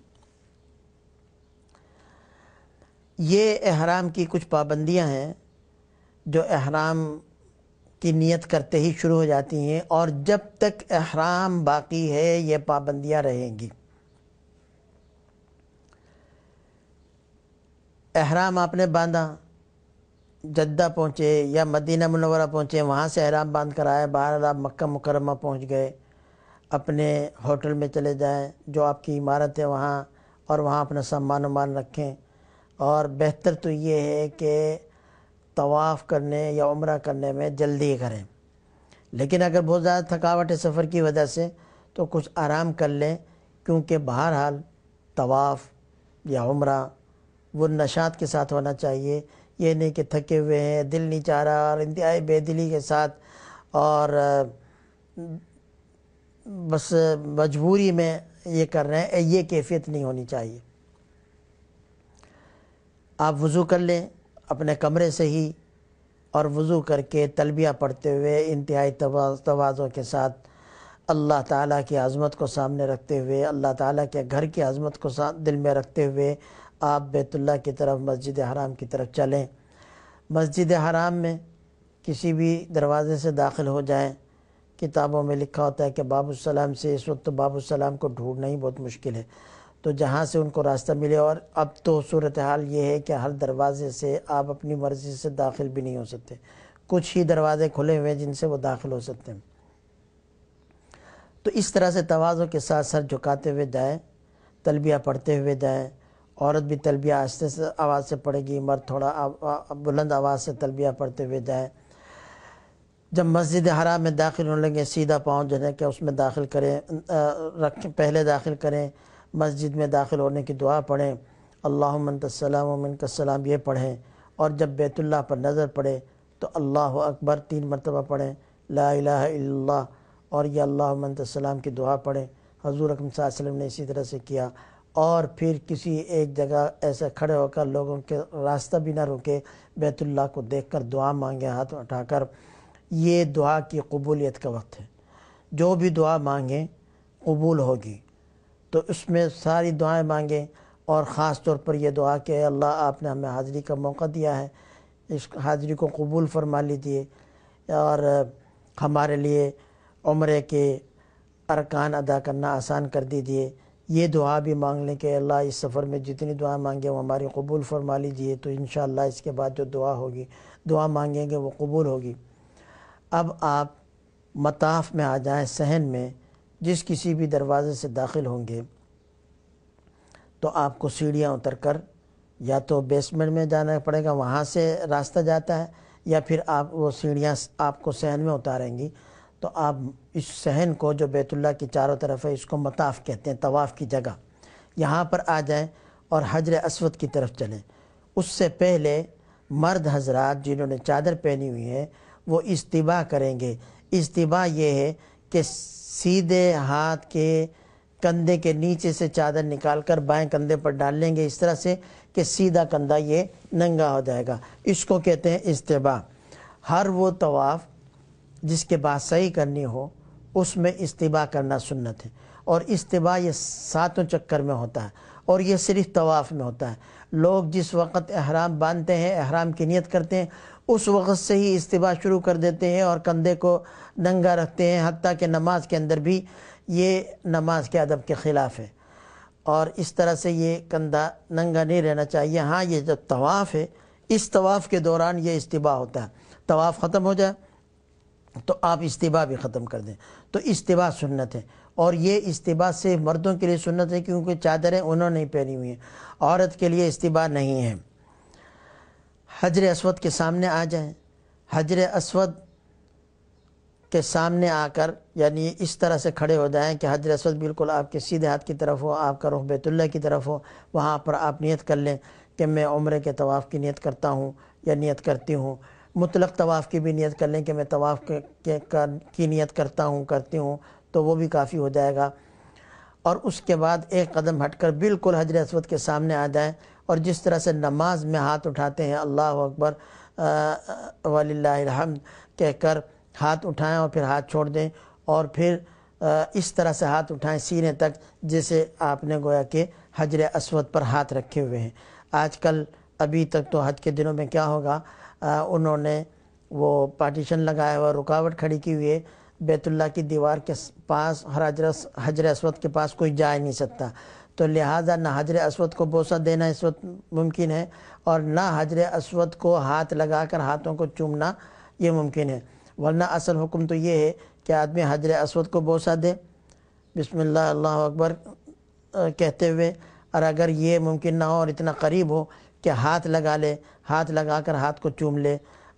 یہ احرام کی کچھ پابندیاں ہیں جو احرام کی نیت کرتے ہی شروع ہو جاتی ہیں اور جب تک احرام باقی ہے یہ پابندیاں رہیں گی احرام آپ نے باندھا جدہ پہنچے یا مدینہ منورہ پہنچے وہاں سے احرام باندھ کر آئے باہر آپ مکہ مکرمہ پہنچ گئے اپنے ہوٹل میں چلے جائیں جو آپ کی عمارت ہے وہاں اور وہاں اپنا سامان ومان رکھیں اور بہتر تو یہ ہے کہ طواف کرنے یا عمرہ کرنے میں جلدی کریں لیکن اگر بہت زیادہ تھکاوٹ ہے سفر کی وجہ سے تو کچھ آرام کر لیں کیونکہ بہرحال طواف یا عمرہ وہ نشات کے ساتھ ہونا چاہیے یہ نہیں کہ تھکے ہوئے ہیں دل نہیں چاہ رہا اور انتہائی بے دلی کے ساتھ اور بس مجبوری میں یہ کر رہے ہیں یہ کیفیت نہیں ہونی چاہیے آپ وضو کر لیں اپنے کمرے سے ہی اور وضو کر کے تلبیہ پڑھتے ہوئے انتہائی توازوں کے ساتھ اللہ تعالیٰ کی عظمت کو سامنے رکھتے ہوئے اللہ تعالیٰ کے گھر کی عظمت کو دل میں رکھتے ہوئے آپ بیت اللہ کی طرف مسجد حرام کی طرف چلیں مسجد حرام میں کسی بھی دروازے سے داخل ہو جائیں کتابوں میں لکھا ہوتا ہے کہ باب السلام سے اس وقت تو باب السلام کو ڈھونڈنا ہی بہت مشکل ہے تو جہاں سے ان کو راستہ ملے اور اب تو صورتحال یہ ہے کہ ہر دروازے سے آپ اپنی مرضی سے داخل بھی نہیں ہو سکتے کچھ ہی دروازے کھلے ہوئے ہیں جن سے وہ داخل ہو سکتے ہیں تو اس طرح سے توازوں کے ساتھ سر جھکاتے ہوئے جائیں تلبیہ پڑھتے ہوئے جائیں عورت بھی تلبیہ آستے سے آواز سے پڑھے گی مرد تھوڑا بلند آواز سے تلبیہ پڑھتے ہوئے جائیں جب مسجد حرام میں داخل ہونے لیں گے سیدھا پاؤں جنہیں کہ اس میں داخل کریں پہلے داخل کریں مسجد میں داخل ہونے کی دعا پڑھیں اللہ منت و منت السلام یہ پڑھیں اور جب بیت اللہ پر نظر پڑے تو اللہ اکبر تین مرتبہ پڑھیں لا الہ الا اللہ اور یہ اللہ منت السلام کی دعا پڑھیں حضور اکم صلی اللہ علیہ وسلم نے اسی طرح سے کیا اور پھر کسی ایک جگہ ایسا کھڑے ہو کر لوگوں کے راستہ بھی نہ روکے بیت اللہ کو دیکھ کر دعا مانگیں ہاتھ اٹھا کر یہ دعا کی قبولیت کا وقت ہے جو بھی دعا مانگیں قبول ہوگی تو اس میں ساری دعائیں مانگیں اور خاص طور پر یہ دعا کہ اللہ آپ نے ہمیں حاضری کا موقع دیا ہے اس حاضری کو قبول فرما لیجیے اور ہمارے لیے عمرے کے ارکان ادا کرنا آسان کر دیجیے یہ دعا بھی مانگ لیں کہ اللہ اس سفر میں جتنی دعا مانگیں وہ ہماری قبول فرما لیجیے تو انشاءاللہ اس کے بعد جو دعا ہوگی دعا مانگیں گے وہ قبول ہوگی اب آپ مطاف میں آ جائیں صحن میں جس کسی بھی دروازے سے داخل ہوں گے تو آپ کو سیڑھیاں اتر کر یا تو بیسمنٹ میں جانا پڑے گا وہاں سے راستہ جاتا ہے یا پھر آپ وہ سیڑھیاں آپ کو صحن میں اتاریں گی تو آپ اس صحن کو جو بیت اللہ کی چاروں طرف ہے اس کو مطاف کہتے ہیں طواف کی جگہ یہاں پر آ جائیں اور حجر اسود کی طرف چلیں اس سے پہلے مرد حضرات جنہوں نے چادر پہنی ہوئی ہے وہ اجتباع کریں گے اجتباء یہ ہے کہ سیدھے ہاتھ کے کندھے کے نیچے سے چادر نکال کر بائیں کندھے پر ڈال لیں گے اس طرح سے کہ سیدھا کندھا یہ ننگا ہو جائے گا اس کو کہتے ہیں استباع ہر وہ طواف جس کے بعد صحیح کرنی ہو اس میں استباع کرنا سنت ہے اور استباع یہ ساتوں چکر میں ہوتا ہے اور یہ صرف طواف میں ہوتا ہے لوگ جس وقت احرام باندھتے ہیں احرام کی نیت کرتے ہیں اس وقت سے ہی استباع شروع کر دیتے ہیں اور کندھے کو ننگا رکھتے ہیں حتیٰ کہ نماز کے اندر بھی یہ نماز کے ادب کے خلاف ہے اور اس طرح سے یہ کندھا ننگا نہیں رہنا چاہیے ہاں یہ جو طواف ہے اس طواف کے دوران یہ استباع ہوتا ہے طواف ختم ہو جائے تو آپ استباع بھی ختم کر دیں تو استباع سنت ہے اور یہ استباع صرف مردوں کے لیے سنت ہے کیونکہ چادریں انہوں نے پہنی ہوئی ہیں عورت کے لیے استباع نہیں ہیں حجر اسود کے سامنے آ جائیں حجر اسود کے سامنے آ کر یعنی اس طرح سے کھڑے ہو جائیں کہ حجر اسود بالکل آپ کے سیدھے ہاتھ کی طرف ہو آپ کا بیت اللہ کی طرف ہو وہاں پر آپ نیت کر لیں کہ میں عمرے کے طواف کی نیت کرتا ہوں یا نیت کرتی ہوں مطلق طواف کی بھی نیت کر لیں کہ میں طواف کی نیت کرتا ہوں کرتی ہوں تو وہ بھی کافی ہو جائے گا اور اس کے بعد ایک قدم ہٹ کر بالکل حجر اسود کے سامنے آ جائیں اور جس طرح سے نماز میں ہاتھ اٹھاتے ہیں اللہ اکبر ولی اللہ کہہ کر ہاتھ اٹھائیں اور پھر ہاتھ چھوڑ دیں اور پھر اس طرح سے ہاتھ اٹھائیں سینے تک جیسے آپ نے گویا کہ حجر اسود پر ہاتھ رکھے ہوئے ہیں آج کل ابھی تک تو حج کے دنوں میں کیا ہوگا انہوں نے وہ پارٹیشن لگایا ہوا رکاوٹ کھڑی کی ہوئی ہے بیت اللہ کی دیوار کے پاس حجر اسود کے پاس کوئی جا نہیں سکتا تو لہٰذا نہ حجر اسود کو بوسہ دینا اس وقت ممکن ہے اور نہ حجر اسود کو ہاتھ لگا کر ہاتھوں کو چومنا یہ ممکن ہے ورنہ اصل حکم تو یہ ہے کہ آدمی حجر اسود کو بوسہ دے بسم اللہ اللہ اکبر کہتے ہوئے اور اگر یہ ممکن نہ ہو اور اتنا قریب ہو کہ ہاتھ لگا لے ہاتھ لگا کر ہاتھ کو چوم لے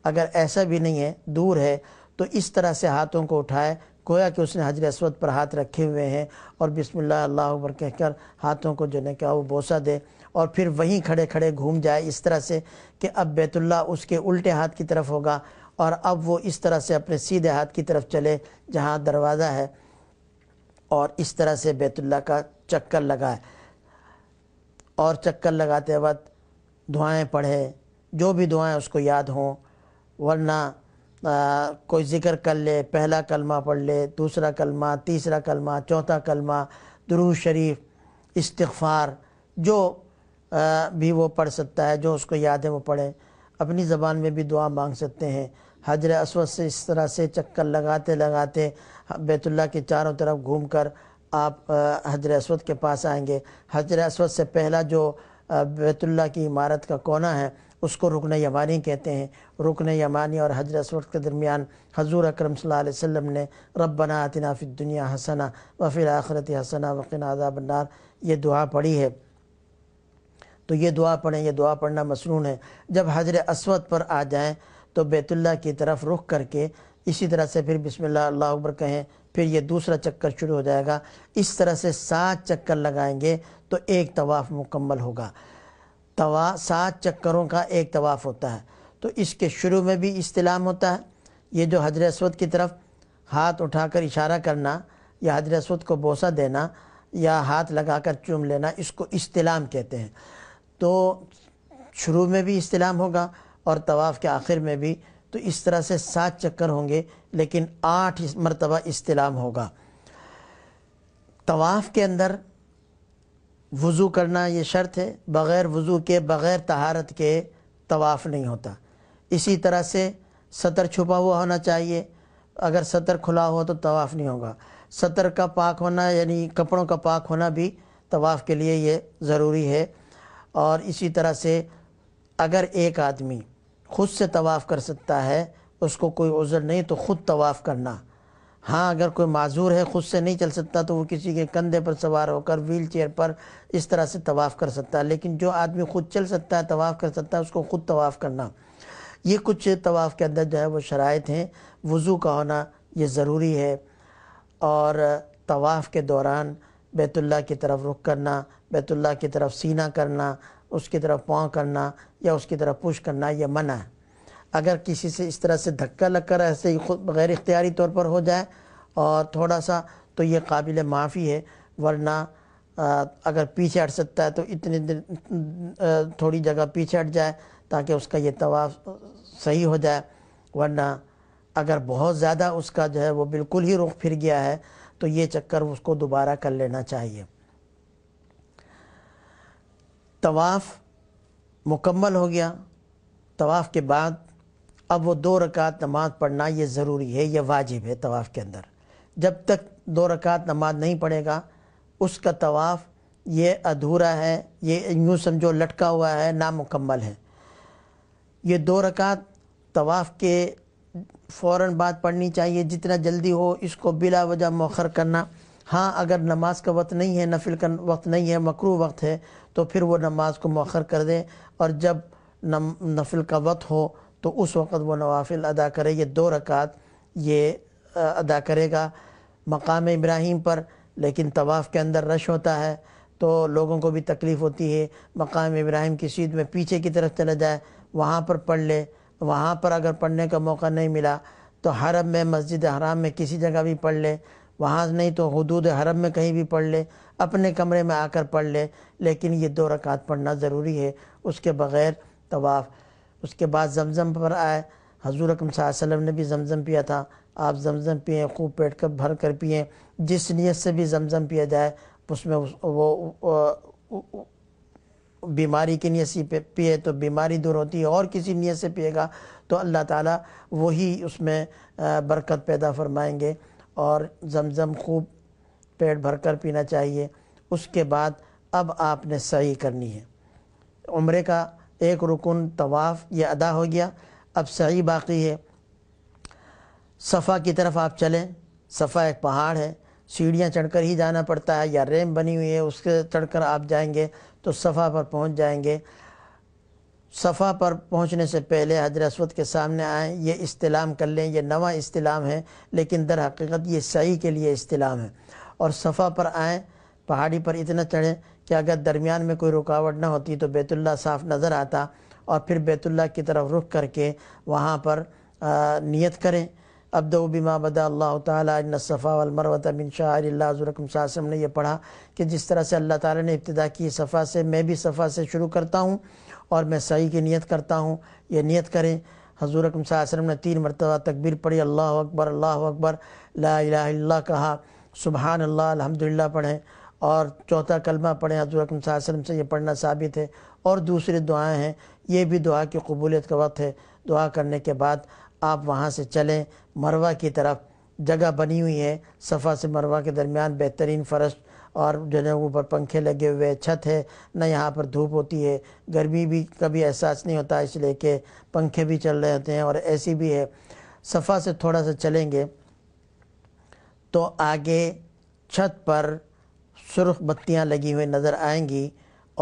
اگر ایسا بھی نہیں ہے دور ہے تو اس طرح سے ہاتھوں کو اٹھائے گویا کہ اس نے حجر اسود پر ہاتھ رکھے ہوئے ہیں اور بسم اللہ اللہ اکبر کہہ کر ہاتھوں کو جو نے کہا وہ بوسہ دے اور پھر وہیں کھڑے کھڑے گھوم جائے اس طرح سے کہ اب بیت اللہ اس کے الٹے ہاتھ کی طرف ہوگا اور اب وہ اس طرح سے اپنے سیدھے ہاتھ کی طرف چلے جہاں دروازہ ہے اور اس طرح سے بیت اللہ کا چکر لگائے اور چکر لگاتے وقت دعائیں پڑھے جو بھی دعائیں اس کو یاد ہوں ورنہ کوئی ذکر کر لے پہلا کلمہ پڑھ لے دوسرا کلمہ تیسرا کلمہ چوتھا کلمہ درو شریف استغفار جو بھی وہ پڑھ سکتا ہے جو اس کو یاد ہے وہ پڑھیں اپنی زبان میں بھی دعا مانگ سکتے ہیں حجر اسود سے اس طرح سے چکر لگاتے لگاتے بیت اللہ کے چاروں طرف گھوم کر آپ حجر اسود کے پاس آئیں گے حجر اسود سے پہلا جو بیت اللہ کی عمارت کا کونا ہے اس کو رکن یمانی کہتے ہیں رکن یمانی اور حجر اس وقت کے درمیان حضور اکرم صلی اللہ علیہ وسلم نے ربنا آتنا فی الدنیا حسنا وفی وقنا حسنہ النار یہ دعا پڑھی ہے تو یہ دعا پڑھیں یہ دعا پڑھنا مسنون ہے جب حضر اسود پر آ جائیں تو بیت اللہ کی طرف رخ کر کے اسی طرح سے پھر بسم اللہ اللہ اکبر کہیں پھر یہ دوسرا چکر شروع ہو جائے گا اس طرح سے سات چکر لگائیں گے تو ایک طواف مکمل ہوگا توا سات چکروں کا ایک طواف ہوتا ہے تو اس کے شروع میں بھی استلام ہوتا ہے یہ جو حضر اسود کی طرف ہاتھ اٹھا کر اشارہ کرنا یا حضر اسود کو بوسہ دینا یا ہاتھ لگا کر چوم لینا اس کو استلام کہتے ہیں تو شروع میں بھی استلام ہوگا اور طواف کے آخر میں بھی تو اس طرح سے سات چکر ہوں گے لیکن آٹھ مرتبہ استلام ہوگا طواف کے اندر وضو کرنا یہ شرط ہے بغیر وضو کے بغیر طہارت کے طواف نہیں ہوتا اسی طرح سے سطر چھپا ہوا ہونا چاہیے اگر سطر کھلا ہوا تو طواف نہیں ہوگا سطر کا پاک ہونا یعنی کپڑوں کا پاک ہونا بھی طواف کے لیے یہ ضروری ہے اور اسی طرح سے اگر ایک آدمی خود سے طواف کر سکتا ہے اس کو کوئی عذر نہیں تو خود طواف کرنا ہاں اگر کوئی معذور ہے خود سے نہیں چل سکتا تو وہ کسی کے کندھے پر سوار ہو کر ویل چیئر پر اس طرح سے طواف کر سکتا ہے لیکن جو آدمی خود چل سکتا ہے طواف کر سکتا ہے اس کو خود طواف کرنا یہ کچھ طواف کے اندر جو ہے وہ شرائط ہیں وضو کا ہونا یہ ضروری ہے اور طواف کے دوران بیت اللہ کی طرف رخ کرنا بیت اللہ کی طرف سینہ کرنا اس کی طرف پاؤں کرنا یا اس کی طرف پوش کرنا یہ منع ہے اگر کسی سے اس طرح سے دھکا لگ کر ہی خود غیر اختیاری طور پر ہو جائے اور تھوڑا سا تو یہ قابل معافی ہے ورنہ اگر پیچھے ہٹ سکتا ہے تو اتنے دن تھوڑی جگہ پیچھے ہٹ جائے تاکہ اس کا یہ طواف صحیح ہو جائے ورنہ اگر بہت زیادہ اس کا جو ہے وہ بالکل ہی رخ پھر گیا ہے تو یہ چکر اس کو دوبارہ کر لینا چاہیے طواف مکمل ہو گیا طواف کے بعد اب وہ دو رکعت نماز پڑھنا یہ ضروری ہے یہ واجب ہے طواف کے اندر جب تک دو رکعت نماز نہیں پڑھے گا اس کا طواف یہ ادھورا ہے یہ یوں سمجھو لٹکا ہوا ہے نامکمل ہے یہ دو رکعت طواف کے فوراً بعد پڑھنی چاہیے جتنا جلدی ہو اس کو بلا وجہ مؤخر کرنا ہاں اگر نماز کا وقت نہیں ہے نفل کا وقت نہیں ہے مکرو وقت ہے تو پھر وہ نماز کو مؤخر کر دیں اور جب نفل کا وقت ہو تو اس وقت وہ نوافل ادا کرے یہ دو رکعت یہ ادا کرے گا مقام ابراہیم پر لیکن طواف کے اندر رش ہوتا ہے تو لوگوں کو بھی تکلیف ہوتی ہے مقام ابراہیم کی سید میں پیچھے کی طرف چلا جائے وہاں پر پڑھ لے وہاں پر اگر پڑھنے کا موقع نہیں ملا تو حرم میں مسجد حرام میں کسی جگہ بھی پڑھ لے وہاں نہیں تو حدود حرم میں کہیں بھی پڑھ لے اپنے کمرے میں آ کر پڑھ لے لیکن یہ دو رکعت پڑھنا ضروری ہے اس کے بغیر طواف اس کے بعد زمزم پر آئے حضور صلی اللہ علیہ وسلم نے بھی زمزم پیا تھا آپ زمزم پئیں خوب پیٹ کر بھر کر پئیں جس نیت سے بھی زمزم پیا جائے اس میں وہ بیماری کی نیت سے پیے تو بیماری دور ہوتی ہے اور کسی نیت سے پیے گا تو اللہ تعالیٰ وہی اس میں برکت پیدا فرمائیں گے اور زمزم خوب پیٹ بھر کر پینا چاہیے اس کے بعد اب آپ نے صحیح کرنی ہے عمرے کا ایک رکن طواف یہ ادا ہو گیا اب سعی باقی ہے صفا کی طرف آپ چلیں صفا ایک پہاڑ ہے سیڑھیاں چڑھ کر ہی جانا پڑتا ہے یا ریم بنی ہوئی ہے اس کے چڑھ کر آپ جائیں گے تو صفا پر پہنچ جائیں گے صفا پر پہنچنے سے پہلے حضرت کے سامنے آئیں یہ استلام کر لیں یہ نواں استلام ہے لیکن در حقیقت یہ سعی کے لیے استلام ہے اور صفا پر آئیں پہاڑی پر اتنا چڑھیں کہ اگر درمیان میں کوئی رکاوٹ نہ ہوتی تو بیت اللہ صاف نظر آتا اور پھر بیت اللہ کی طرف رخ کر کے وہاں پر نیت کریں ابد بما بدا اللہ تعالیٰ اجن من شاعر اللہ شاہ صلی اللہ علیہ صاحب نے یہ پڑھا کہ جس طرح سے اللہ تعالیٰ نے ابتدا کی صفحہ سے میں بھی صفحہ سے شروع کرتا ہوں اور میں صحیح کی نیت کرتا ہوں یہ نیت کریں صلی اللہ علیہ وسلم نے تین مرتبہ تکبیر پڑھی اللہ اکبر اللہ اکبر لا الا اللہ کہا سبحان اللہ الحمدللہ پڑھیں اور چوتھا کلمہ پڑھیں حضور صلی اللہ علیہ وسلم سے یہ پڑھنا ثابت ہے اور دوسری دعائیں ہیں یہ بھی دعا کی قبولیت کا وقت ہے دعا کرنے کے بعد آپ وہاں سے چلیں مروہ کی طرف جگہ بنی ہوئی ہے صفحہ سے مروہ کے درمیان بہترین فرش اور ہے پر پنکھے لگے ہوئے چھت ہے نہ یہاں پر دھوپ ہوتی ہے گرمی بھی کبھی احساس نہیں ہوتا اس لیے کہ پنکھے بھی چل رہے ہوتے ہیں اور ایسی بھی ہے صفحہ سے تھوڑا سا چلیں گے تو آگے چھت پر سرخ بتیاں لگی ہوئی نظر آئیں گی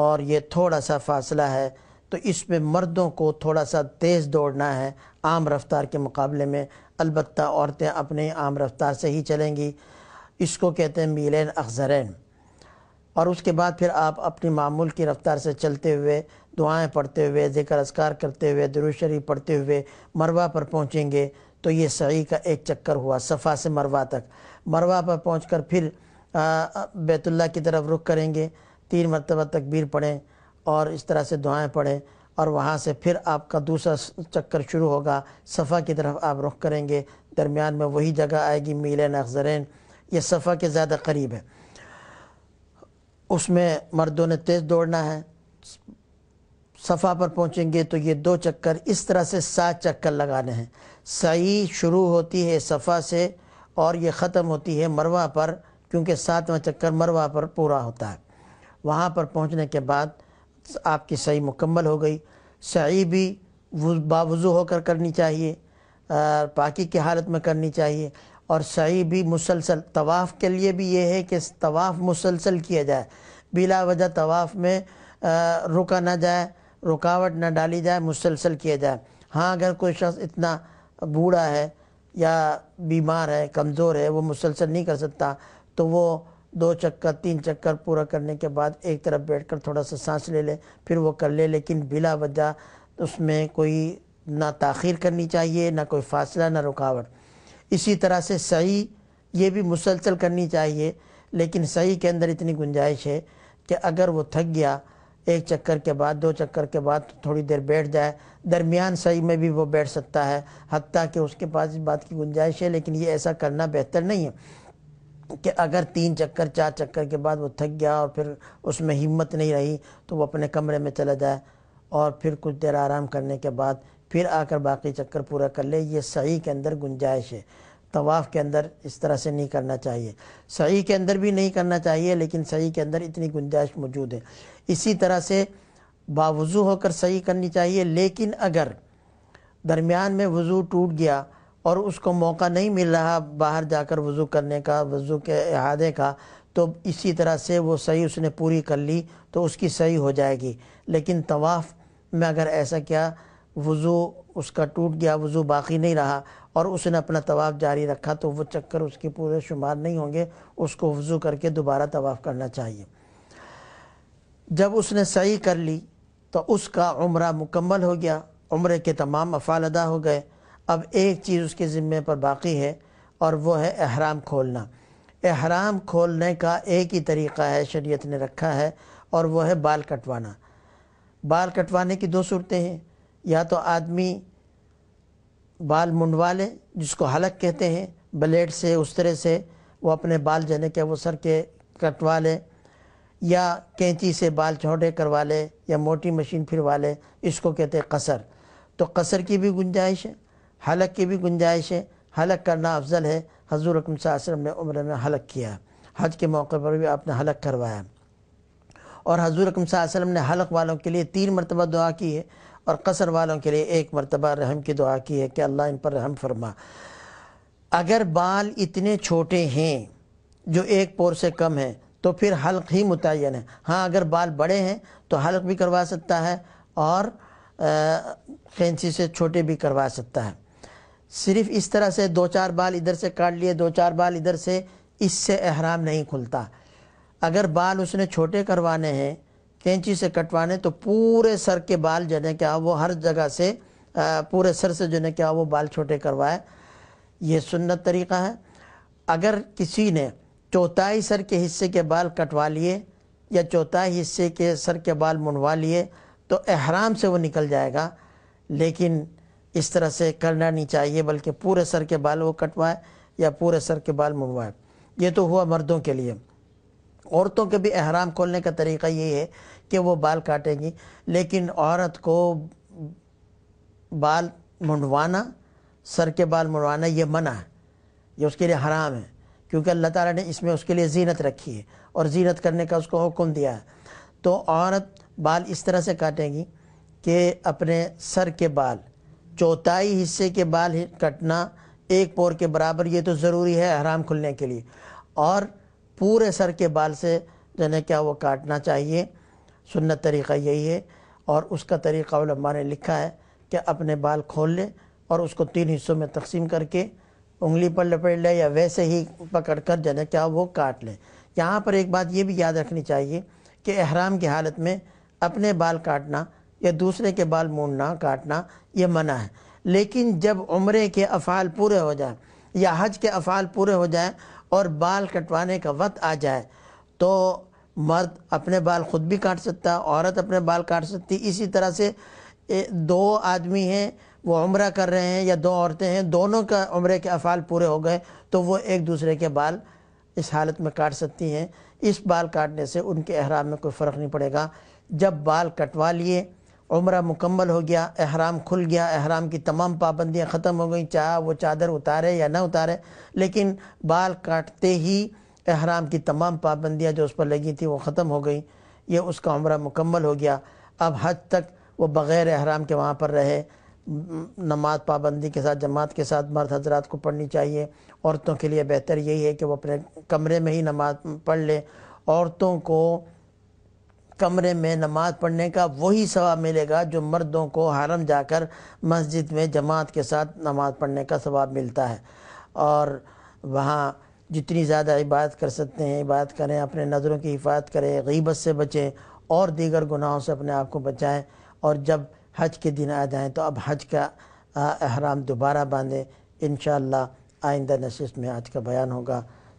اور یہ تھوڑا سا فاصلہ ہے تو اس میں مردوں کو تھوڑا سا تیز دوڑنا ہے عام رفتار کے مقابلے میں البتہ عورتیں اپنے عام رفتار سے ہی چلیں گی اس کو کہتے ہیں میلین اخذرین اور اس کے بعد پھر آپ اپنی معمول کی رفتار سے چلتے ہوئے دعائیں پڑھتے ہوئے ذکر اذکار کرتے ہوئے دروشری پڑھتے ہوئے مروہ پر پہنچیں گے تو یہ سعی کا ایک چکر ہوا صفحہ سے مروہ تک مروہ پر پہنچ کر پھر بیت اللہ کی طرف رخ کریں گے تین مرتبہ تکبیر پڑھیں اور اس طرح سے دعائیں پڑھیں اور وہاں سے پھر آپ کا دوسرا چکر شروع ہوگا صفحہ کی طرف آپ رخ کریں گے درمیان میں وہی جگہ آئے گی میلین نگذرین یہ صفحہ کے زیادہ قریب ہے اس میں مردوں نے تیز دوڑنا ہے صفا پر پہنچیں گے تو یہ دو چکر اس طرح سے سات چکر لگانے ہیں سعی شروع ہوتی ہے صفحہ سے اور یہ ختم ہوتی ہے مروہ پر کیونکہ ساتواں چکر مروہ پر پورا ہوتا ہے وہاں پر پہنچنے کے بعد آپ کی صحیح مکمل ہو گئی صحیح بھی باوضو ہو کر کرنی چاہیے پاکی کی حالت میں کرنی چاہیے اور صحیح بھی مسلسل طواف کے لیے بھی یہ ہے کہ طواف مسلسل کیا جائے بلا وجہ طواف میں رکا نہ جائے رکاوٹ نہ ڈالی جائے مسلسل کیا جائے ہاں اگر کوئی شخص اتنا بوڑھا ہے یا بیمار ہے کمزور ہے وہ مسلسل نہیں کر سکتا تو وہ دو چکر تین چکر پورا کرنے کے بعد ایک طرف بیٹھ کر تھوڑا سا سانس لے لے پھر وہ کر لے لیکن بلا وجہ اس میں کوئی نہ تاخیر کرنی چاہیے نہ کوئی فاصلہ نہ رکاوٹ اسی طرح سے صحیح یہ بھی مسلسل کرنی چاہیے لیکن صحیح کے اندر اتنی گنجائش ہے کہ اگر وہ تھک گیا ایک چکر کے بعد دو چکر کے بعد تھوڑی دیر بیٹھ جائے درمیان صحیح میں بھی وہ بیٹھ سکتا ہے حتیٰ کہ اس کے پاس اس بات کی گنجائش ہے لیکن یہ ایسا کرنا بہتر نہیں ہے کہ اگر تین چکر چار چکر کے بعد وہ تھک گیا اور پھر اس میں ہمت نہیں رہی تو وہ اپنے کمرے میں چلا جائے اور پھر کچھ دیر آرام کرنے کے بعد پھر آ کر باقی چکر پورا کر لے یہ صحیح کے اندر گنجائش ہے طواف کے اندر اس طرح سے نہیں کرنا چاہیے صحیح کے اندر بھی نہیں کرنا چاہیے لیکن صحیح کے اندر اتنی گنجائش موجود ہے اسی طرح سے باوضو ہو کر صحیح کرنی چاہیے لیکن اگر درمیان میں وضو ٹوٹ گیا اور اس کو موقع نہیں مل رہا باہر جا کر وضو کرنے کا وضو کے احادے کا تو اسی طرح سے وہ صحیح اس نے پوری کر لی تو اس کی صحیح ہو جائے گی لیکن طواف میں اگر ایسا کیا وضو اس کا ٹوٹ گیا وضو باقی نہیں رہا اور اس نے اپنا طواف جاری رکھا تو وہ چکر اس کے پورے شمار نہیں ہوں گے اس کو وضو کر کے دوبارہ طواف کرنا چاہیے جب اس نے صحیح کر لی تو اس کا عمرہ مکمل ہو گیا عمرے کے تمام افعال ادا ہو گئے اب ایک چیز اس کے ذمے پر باقی ہے اور وہ ہے احرام کھولنا احرام کھولنے کا ایک ہی طریقہ ہے شریعت نے رکھا ہے اور وہ ہے بال کٹوانا بال کٹوانے کی دو صورتیں ہیں یا تو آدمی بال منڈوا لے جس کو حلق کہتے ہیں بلیڈ سے اس طرح سے وہ اپنے بال جانے کے وہ سر کے کٹوا لے یا کینچی سے بال چھوٹے کروا لے یا موٹی مشین پھروا لے اس کو کہتے ہیں قصر تو قصر کی بھی گنجائش ہے حلق کی بھی گنجائش ہے حلق کرنا افضل ہے حضور صلی اللہ علیہ وسلم نے عمرہ میں حلق کیا حج کے موقع پر بھی آپ نے حلق کروایا اور حضور صلی اللہ علیہ وسلم نے حلق والوں کے لیے تین مرتبہ دعا کی ہے اور قصر والوں کے لیے ایک مرتبہ رحم کی دعا کی ہے کہ اللہ ان پر رحم فرما اگر بال اتنے چھوٹے ہیں جو ایک پور سے کم ہیں تو پھر حلق ہی متعین ہے ہاں اگر بال بڑے ہیں تو حلق بھی کروا سکتا ہے اور خینسی سے چھوٹے بھی کروا سکتا ہے صرف اس طرح سے دو چار بال ادھر سے کاٹ لیے دو چار بال ادھر سے اس سے احرام نہیں کھلتا اگر بال اس نے چھوٹے کروانے ہیں کینچی سے کٹوانے تو پورے سر کے بال جو ہے کیا وہ ہر جگہ سے پورے سر سے جو ہے کیا وہ بال چھوٹے کروائے یہ سنت طریقہ ہے اگر کسی نے چوتھائی سر کے حصے کے بال کٹوا لیے یا چوتھائی حصے کے سر کے بال منڈوا لیے تو احرام سے وہ نکل جائے گا لیکن اس طرح سے کرنا نہیں چاہیے بلکہ پورے سر کے بال وہ کٹوائے یا پورے سر کے بال منڈوائے یہ تو ہوا مردوں کے لیے عورتوں کے بھی احرام کھولنے کا طریقہ یہ ہے کہ وہ بال کاٹیں گی لیکن عورت کو بال منڈوانا سر کے بال منڈوانا یہ منع ہے یہ اس کے لیے حرام ہے کیونکہ اللہ تعالیٰ نے اس میں اس کے لیے زینت رکھی ہے اور زینت کرنے کا اس کو حکم دیا ہے تو عورت بال اس طرح سے کاٹیں گی کہ اپنے سر کے بال چوتھائی حصے کے بال کٹنا ایک پور کے برابر یہ تو ضروری ہے احرام کھلنے کے لیے اور پورے سر کے بال سے جو ہے کیا وہ کاٹنا چاہیے سنت طریقہ یہی ہے اور اس کا طریقہ علماء نے لکھا ہے کہ اپنے بال کھول لے اور اس کو تین حصوں میں تقسیم کر کے انگلی پر لپیٹ لے یا ویسے ہی پکڑ کر جو ہے کیا وہ کاٹ لے یہاں پر ایک بات یہ بھی یاد رکھنی چاہیے کہ احرام کی حالت میں اپنے بال کاٹنا یا دوسرے کے بال موڑنا کاٹنا یہ منع ہے لیکن جب عمرے کے افعال پورے ہو جائیں یا حج کے افعال پورے ہو جائیں اور بال کٹوانے کا وقت آ جائے تو مرد اپنے بال خود بھی کاٹ سکتا عورت اپنے بال کاٹ سکتی اسی طرح سے دو آدمی ہیں وہ عمرہ کر رہے ہیں یا دو عورتیں ہیں دونوں کا عمرے کے افعال پورے ہو گئے تو وہ ایک دوسرے کے بال اس حالت میں کاٹ سکتی ہیں اس بال کاٹنے سے ان کے احرام میں کوئی فرق نہیں پڑے گا جب بال کٹوا لیے عمرہ مکمل ہو گیا احرام کھل گیا احرام کی تمام پابندیاں ختم ہو گئیں چاہے وہ چادر اتارے یا نہ اتارے لیکن بال کاٹتے ہی احرام کی تمام پابندیاں جو اس پر لگی تھیں وہ ختم ہو گئیں یہ اس کا عمرہ مکمل ہو گیا اب حج تک وہ بغیر احرام کے وہاں پر رہے نماز پابندی کے ساتھ جماعت کے ساتھ مرد حضرات کو پڑھنی چاہیے عورتوں کے لیے بہتر یہی ہے کہ وہ اپنے کمرے میں ہی نماز پڑھ لیں عورتوں کو کمرے میں نماز پڑھنے کا وہی ثواب ملے گا جو مردوں کو حرم جا کر مسجد میں جماعت کے ساتھ نماز پڑھنے کا ثواب ملتا ہے اور وہاں جتنی زیادہ عبادت کر سکتے ہیں عبادت کریں اپنے نظروں کی حفاظت کریں غیبت سے بچیں اور دیگر گناہوں سے اپنے آپ کو بچائیں اور جب حج کے دن آ جائیں تو اب حج کا احرام دوبارہ باندھیں انشاءاللہ آئندہ نشست میں آج کا بیان ہوگا